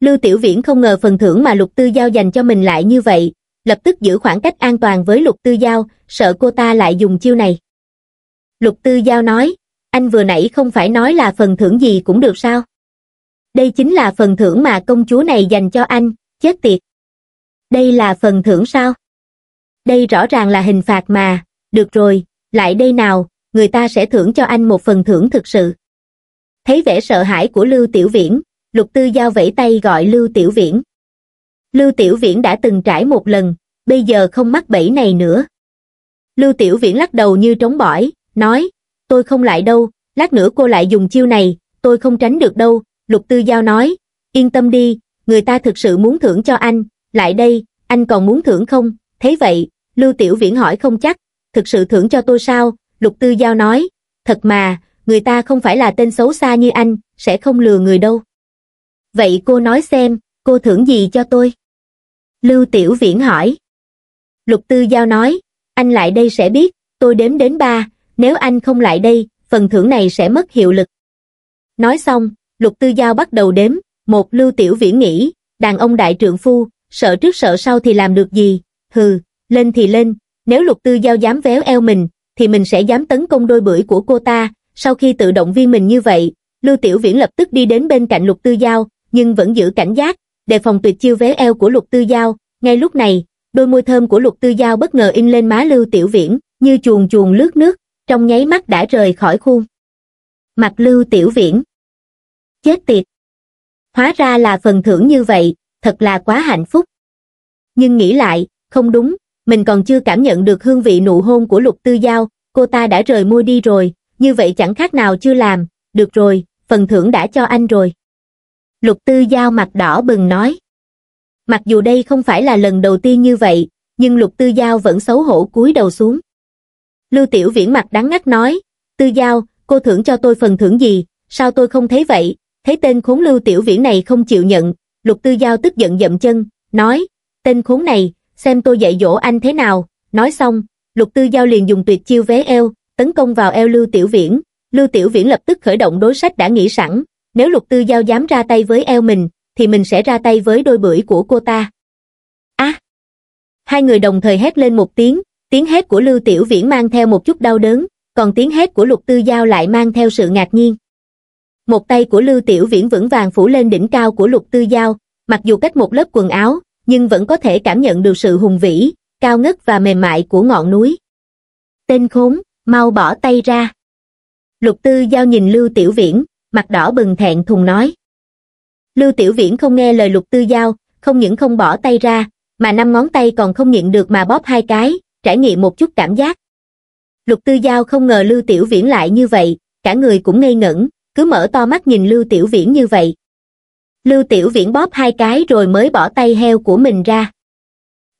Lưu Tiểu Viễn không ngờ phần thưởng mà Lục Tư Giao dành cho mình lại như vậy, lập tức giữ khoảng cách an toàn với Lục Tư Giao, sợ cô ta lại dùng chiêu này. Lục Tư Giao nói, anh vừa nãy không phải nói là phần thưởng gì cũng được sao? Đây chính là phần thưởng mà công chúa này dành cho anh, chết tiệt. Đây là phần thưởng sao? Đây rõ ràng là hình phạt mà, được rồi, lại đây nào, người ta sẽ thưởng cho anh một phần thưởng thực sự. Thấy vẻ sợ hãi của Lưu Tiểu Viễn, Lục Tư Giao vẫy tay gọi Lưu Tiểu Viễn. Lưu Tiểu Viễn đã từng trải một lần, bây giờ không mắc bẫy này nữa. Lưu Tiểu Viễn lắc đầu như trống bỏi, nói, tôi không lại đâu, lát nữa cô lại dùng chiêu này, tôi không tránh được đâu, Lục Tư Giao nói, yên tâm đi, người ta thực sự muốn thưởng cho anh, lại đây, anh còn muốn thưởng không, thế vậy, Lưu Tiểu Viễn hỏi không chắc, thực sự thưởng cho tôi sao, Lục Tư Giao nói, thật mà, người ta không phải là tên xấu xa như anh, sẽ không lừa người đâu. Vậy cô nói xem, cô thưởng gì cho tôi? Lưu Tiểu Viễn hỏi. Lục Tư Giao nói, anh lại đây sẽ biết, tôi đếm đến ba, nếu anh không lại đây, phần thưởng này sẽ mất hiệu lực. Nói xong, Lục Tư Giao bắt đầu đếm, một Lưu Tiểu Viễn nghĩ, đàn ông đại trượng phu, sợ trước sợ sau thì làm được gì, hừ, lên thì lên, nếu Lục Tư Giao dám véo eo mình, thì mình sẽ dám tấn công đôi bưởi của cô ta, sau khi tự động viên mình như vậy, Lưu Tiểu Viễn lập tức đi đến bên cạnh Lục Tư Giao, nhưng vẫn giữ cảnh giác, đề phòng tuyệt chiêu vé eo của Lục Tư Giao. Ngay lúc này, đôi môi thơm của Lục Tư Giao bất ngờ in lên má Lưu Tiểu Viễn, như chuồn chuồn lướt nước, trong nháy mắt đã rời khỏi khuôn. Mặt Lưu Tiểu Viễn. Chết tiệt. Hóa ra là phần thưởng như vậy, thật là quá hạnh phúc. Nhưng nghĩ lại, không đúng, mình còn chưa cảm nhận được hương vị nụ hôn của Lục Tư Giao, cô ta đã rời môi đi rồi, như vậy chẳng khác nào chưa làm, được rồi, phần thưởng đã cho anh rồi. Lục tư giao mặt đỏ bừng nói. Mặc dù đây không phải là lần đầu tiên như vậy, nhưng lục tư giao vẫn xấu hổ cúi đầu xuống. Lưu tiểu viễn mặt đắng ngắt nói, tư giao, cô thưởng cho tôi phần thưởng gì, sao tôi không thấy vậy, thấy tên khốn lưu tiểu viễn này không chịu nhận, lục tư giao tức giận dậm chân, nói, tên khốn này, xem tôi dạy dỗ anh thế nào, nói xong, lục tư giao liền dùng tuyệt chiêu vé eo, tấn công vào eo Lưu Tiểu Viễn, Lưu Tiểu Viễn lập tức khởi động đối sách đã nghĩ sẵn, nếu Lục Tư Giao dám ra tay với eo mình, thì mình sẽ ra tay với đôi bưởi của cô ta. Á! hai người đồng thời hét lên một tiếng, tiếng hét của Lưu Tiểu Viễn mang theo một chút đau đớn, còn tiếng hét của Lục Tư Giao lại mang theo sự ngạc nhiên. Một tay của Lưu Tiểu Viễn vững vàng phủ lên đỉnh cao của Lục Tư Giao, mặc dù cách một lớp quần áo, nhưng vẫn có thể cảm nhận được sự hùng vĩ, cao ngất và mềm mại của ngọn núi. Tên khốn! mau bỏ tay ra. Lục tư giao nhìn Lưu Tiểu Viễn, mặt đỏ bừng thẹn thùng nói. Lưu Tiểu Viễn không nghe lời lục tư giao, không những không bỏ tay ra, mà năm ngón tay còn không nhịn được mà bóp hai cái, trải nghiệm một chút cảm giác. Lục tư giao không ngờ Lưu Tiểu Viễn lại như vậy, cả người cũng ngây ngẩn, cứ mở to mắt nhìn Lưu Tiểu Viễn như vậy. Lưu Tiểu Viễn bóp hai cái rồi mới bỏ tay heo của mình ra.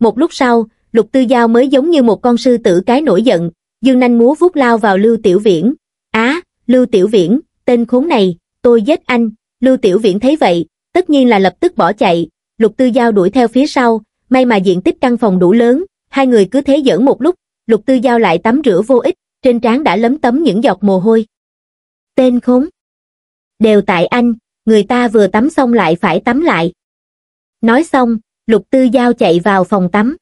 Một lúc sau, Lục Tư Giao mới giống như một con sư tử cái nổi giận, dương nanh múa vút lao vào lưu tiểu viễn á à, lưu tiểu viễn tên khốn này tôi giết anh lưu tiểu viễn thấy vậy tất nhiên là lập tức bỏ chạy lục tư giao đuổi theo phía sau may mà diện tích căn phòng đủ lớn hai người cứ thế giỡn một lúc lục tư giao lại tắm rửa vô ích trên trán đã lấm tấm những giọt mồ hôi tên khốn đều tại anh người ta vừa tắm xong lại phải tắm lại nói xong lục tư giao chạy vào phòng tắm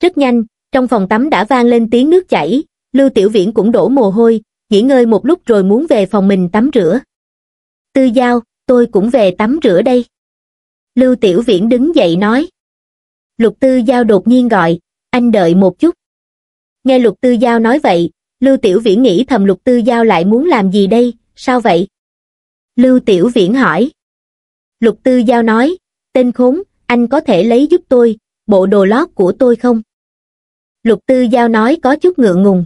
rất nhanh trong phòng tắm đã vang lên tiếng nước chảy lưu tiểu viễn cũng đổ mồ hôi nghỉ ngơi một lúc rồi muốn về phòng mình tắm rửa tư giao tôi cũng về tắm rửa đây lưu tiểu viễn đứng dậy nói lục tư giao đột nhiên gọi anh đợi một chút nghe lục tư giao nói vậy lưu tiểu viễn nghĩ thầm lục tư giao lại muốn làm gì đây sao vậy lưu tiểu viễn hỏi lục tư giao nói tên khốn anh có thể lấy giúp tôi bộ đồ lót của tôi không lục tư giao nói có chút ngượng ngùng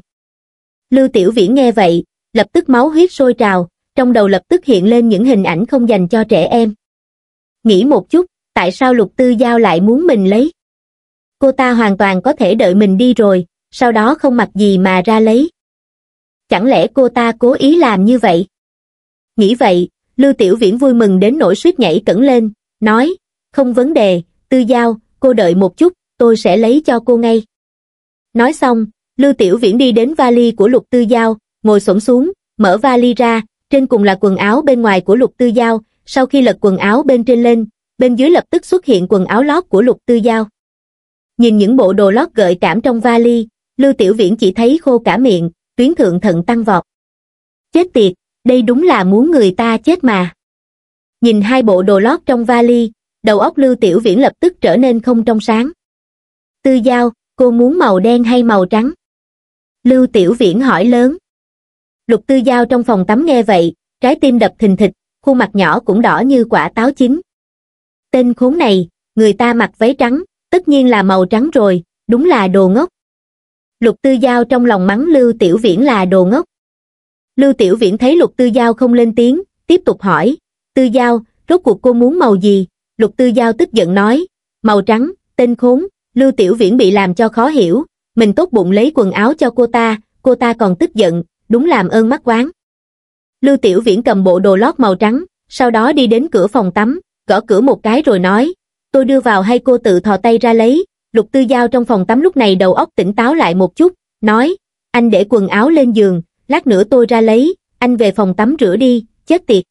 lưu tiểu viễn nghe vậy lập tức máu huyết sôi trào trong đầu lập tức hiện lên những hình ảnh không dành cho trẻ em nghĩ một chút tại sao lục tư giao lại muốn mình lấy cô ta hoàn toàn có thể đợi mình đi rồi sau đó không mặc gì mà ra lấy chẳng lẽ cô ta cố ý làm như vậy nghĩ vậy lưu tiểu viễn vui mừng đến nỗi suýt nhảy cẩn lên nói không vấn đề tư giao cô đợi một chút tôi sẽ lấy cho cô ngay Nói xong, Lưu Tiểu Viễn đi đến vali của Lục Tư Giao, ngồi xổm xuống, mở vali ra, trên cùng là quần áo bên ngoài của Lục Tư Giao, sau khi lật quần áo bên trên lên, bên dưới lập tức xuất hiện quần áo lót của Lục Tư Giao. Nhìn những bộ đồ lót gợi cảm trong vali, Lưu Tiểu Viễn chỉ thấy khô cả miệng, tuyến thượng thận tăng vọt. Chết tiệt, đây đúng là muốn người ta chết mà. Nhìn hai bộ đồ lót trong vali, đầu óc Lưu Tiểu Viễn lập tức trở nên không trong sáng. Tư Giao, cô muốn màu đen hay màu trắng lưu tiểu viễn hỏi lớn lục tư giao trong phòng tắm nghe vậy trái tim đập thình thịch khuôn mặt nhỏ cũng đỏ như quả táo chín tên khốn này người ta mặc váy trắng tất nhiên là màu trắng rồi đúng là đồ ngốc lục tư giao trong lòng mắng lưu tiểu viễn là đồ ngốc lưu tiểu viễn thấy lục tư giao không lên tiếng tiếp tục hỏi tư giao rốt cuộc cô muốn màu gì lục tư giao tức giận nói màu trắng tên khốn Lưu Tiểu Viễn bị làm cho khó hiểu, mình tốt bụng lấy quần áo cho cô ta, cô ta còn tức giận, đúng làm ơn mắc quán. Lưu Tiểu Viễn cầm bộ đồ lót màu trắng, sau đó đi đến cửa phòng tắm, gõ cửa một cái rồi nói, tôi đưa vào hay cô tự thò tay ra lấy, lục tư giao trong phòng tắm lúc này đầu óc tỉnh táo lại một chút, nói, anh để quần áo lên giường, lát nữa tôi ra lấy, anh về phòng tắm rửa đi, chết tiệt.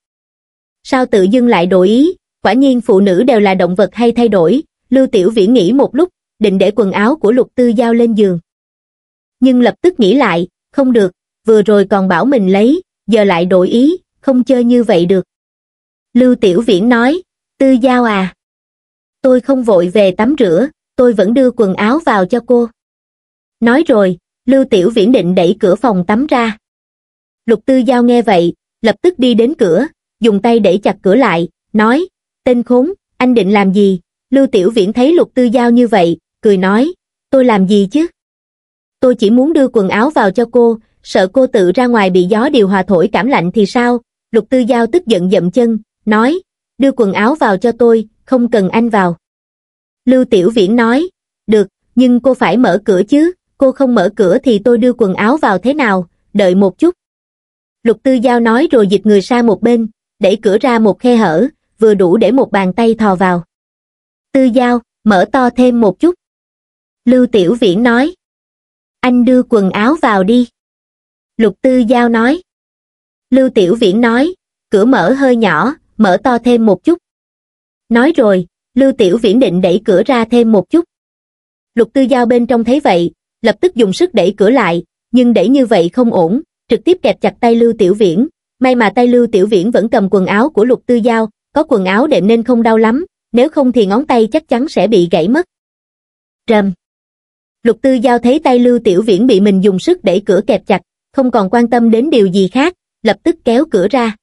Sao tự dưng lại đổi ý, quả nhiên phụ nữ đều là động vật hay thay đổi, Lưu Tiểu Viễn nghĩ một lúc, định để quần áo của lục tư giao lên giường. Nhưng lập tức nghĩ lại, không được, vừa rồi còn bảo mình lấy, giờ lại đổi ý, không chơi như vậy được. Lưu Tiểu Viễn nói, tư giao à, tôi không vội về tắm rửa, tôi vẫn đưa quần áo vào cho cô. Nói rồi, Lưu Tiểu Viễn định đẩy cửa phòng tắm ra. Lục Tư Giao nghe vậy, lập tức đi đến cửa, dùng tay đẩy chặt cửa lại, nói, tên khốn, anh định làm gì? Lưu Tiểu Viễn thấy Lục Tư Giao như vậy, cười nói, tôi làm gì chứ? Tôi chỉ muốn đưa quần áo vào cho cô, sợ cô tự ra ngoài bị gió điều hòa thổi cảm lạnh thì sao? Lục Tư Giao tức giận dậm chân, nói, đưa quần áo vào cho tôi, không cần anh vào. Lưu Tiểu Viễn nói, được, nhưng cô phải mở cửa chứ, cô không mở cửa thì tôi đưa quần áo vào thế nào, đợi một chút. Lục Tư Giao nói rồi dịch người sang một bên, đẩy cửa ra một khe hở, vừa đủ để một bàn tay thò vào. Tư Giao, mở to thêm một chút. Lưu Tiểu Viễn nói. Anh đưa quần áo vào đi. Lục Tư Giao nói. Lưu Tiểu Viễn nói, cửa mở hơi nhỏ, mở to thêm một chút. Nói rồi, Lưu Tiểu Viễn định đẩy cửa ra thêm một chút. Lục Tư Giao bên trong thấy vậy, lập tức dùng sức đẩy cửa lại, nhưng đẩy như vậy không ổn, trực tiếp kẹp chặt tay Lưu Tiểu Viễn. May mà tay Lưu Tiểu Viễn vẫn cầm quần áo của Lục Tư Giao, có quần áo đệm nên không đau lắm, nếu không thì ngón tay chắc chắn sẽ bị gãy mất. Trầm lục tư giao thấy tay lưu tiểu viễn bị mình dùng sức đẩy cửa kẹp chặt không còn quan tâm đến điều gì khác lập tức kéo cửa ra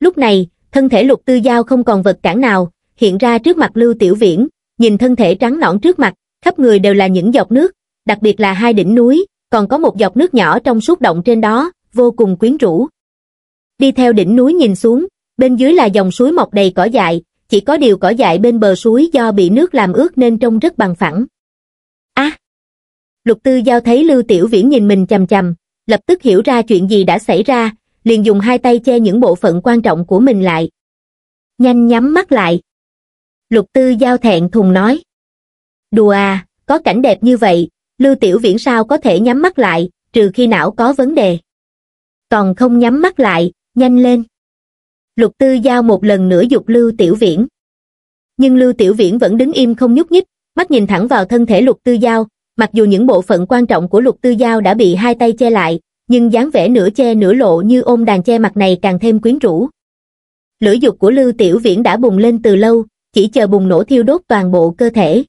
lúc này thân thể lục tư giao không còn vật cản nào hiện ra trước mặt lưu tiểu viễn nhìn thân thể trắng nõn trước mặt khắp người đều là những giọt nước đặc biệt là hai đỉnh núi còn có một giọt nước nhỏ trong suốt động trên đó vô cùng quyến rũ đi theo đỉnh núi nhìn xuống bên dưới là dòng suối mọc đầy cỏ dại chỉ có điều cỏ dại bên bờ suối do bị nước làm ướt nên trông rất bằng phẳng. À, Lục Tư Giao thấy Lưu Tiểu Viễn nhìn mình chầm chầm, lập tức hiểu ra chuyện gì đã xảy ra, liền dùng hai tay che những bộ phận quan trọng của mình lại. Nhanh nhắm mắt lại. Lục Tư Giao thẹn thùng nói. Đùa à, có cảnh đẹp như vậy, Lưu Tiểu Viễn sao có thể nhắm mắt lại, trừ khi não có vấn đề. Còn không nhắm mắt lại, nhanh lên. Lục Tư Giao một lần nữa dục Lưu Tiểu Viễn. Nhưng Lưu Tiểu Viễn vẫn đứng im không nhúc nhích, mắt nhìn thẳng vào thân thể Lục Tư Giao, mặc dù những bộ phận quan trọng của lục tư giao đã bị hai tay che lại nhưng dáng vẻ nửa che nửa lộ như ôm đàn che mặt này càng thêm quyến rũ lưỡi dục của lưu tiểu viễn đã bùng lên từ lâu chỉ chờ bùng nổ thiêu đốt toàn bộ cơ thể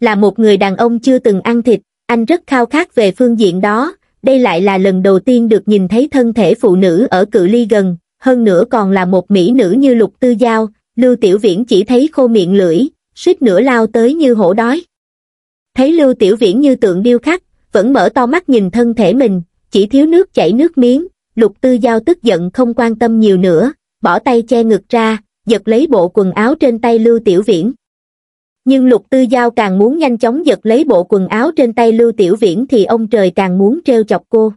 là một người đàn ông chưa từng ăn thịt anh rất khao khát về phương diện đó đây lại là lần đầu tiên được nhìn thấy thân thể phụ nữ ở cự ly gần hơn nữa còn là một mỹ nữ như lục tư giao, lưu tiểu viễn chỉ thấy khô miệng lưỡi suýt nữa lao tới như hổ đói thấy Lưu Tiểu Viễn như tượng điêu khắc, vẫn mở to mắt nhìn thân thể mình, chỉ thiếu nước chảy nước miếng, lục tư giao tức giận không quan tâm nhiều nữa, bỏ tay che ngực ra, giật lấy bộ quần áo trên tay Lưu Tiểu Viễn. Nhưng lục tư giao càng muốn nhanh chóng giật lấy bộ quần áo trên tay Lưu Tiểu Viễn thì ông trời càng muốn treo chọc cô.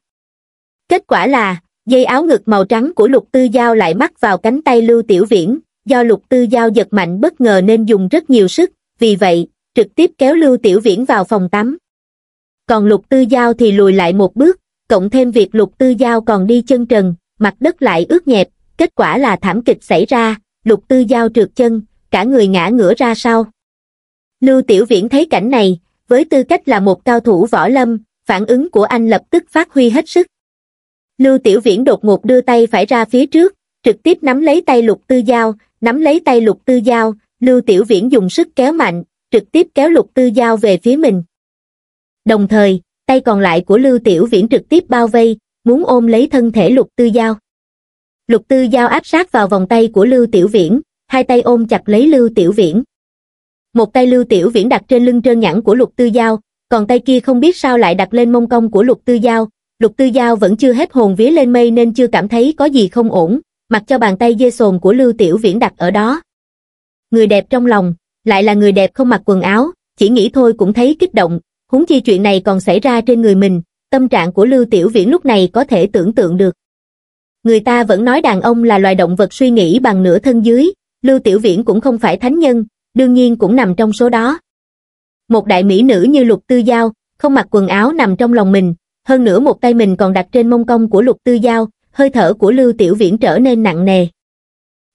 Kết quả là, dây áo ngực màu trắng của lục tư giao lại mắc vào cánh tay Lưu Tiểu Viễn, do lục tư giao giật mạnh bất ngờ nên dùng rất nhiều sức, vì vậy, trực tiếp kéo Lưu Tiểu Viễn vào phòng tắm. Còn Lục Tư Giao thì lùi lại một bước, cộng thêm việc Lục Tư Giao còn đi chân trần, mặt đất lại ướt nhẹp, kết quả là thảm kịch xảy ra, Lục Tư Giao trượt chân, cả người ngã ngửa ra sau. Lưu Tiểu Viễn thấy cảnh này, với tư cách là một cao thủ võ lâm, phản ứng của anh lập tức phát huy hết sức. Lưu Tiểu Viễn đột ngột đưa tay phải ra phía trước, trực tiếp nắm lấy tay Lục Tư Giao, nắm lấy tay Lục Tư Giao, Lưu Tiểu Viễn dùng sức kéo mạnh, trực tiếp kéo lục tư giao về phía mình. Đồng thời, tay còn lại của Lưu Tiểu Viễn trực tiếp bao vây, muốn ôm lấy thân thể lục tư giao. Lục tư giao áp sát vào vòng tay của Lưu Tiểu Viễn, hai tay ôm chặt lấy Lưu Tiểu Viễn. Một tay Lưu Tiểu Viễn đặt trên lưng trơn nhẵn của lục tư giao, còn tay kia không biết sao lại đặt lên mông cong của lục tư giao. Lục tư giao vẫn chưa hết hồn vía lên mây nên chưa cảm thấy có gì không ổn, mặc cho bàn tay dê sồn của Lưu Tiểu Viễn đặt ở đó. Người đẹp trong lòng, lại là người đẹp không mặc quần áo, chỉ nghĩ thôi cũng thấy kích động, huống chi chuyện này còn xảy ra trên người mình, tâm trạng của Lưu Tiểu Viễn lúc này có thể tưởng tượng được. Người ta vẫn nói đàn ông là loài động vật suy nghĩ bằng nửa thân dưới, Lưu Tiểu Viễn cũng không phải thánh nhân, đương nhiên cũng nằm trong số đó. Một đại mỹ nữ như Lục Tư Giao, không mặc quần áo nằm trong lòng mình, hơn nữa một tay mình còn đặt trên mông cong của Lục Tư Giao, hơi thở của Lưu Tiểu Viễn trở nên nặng nề.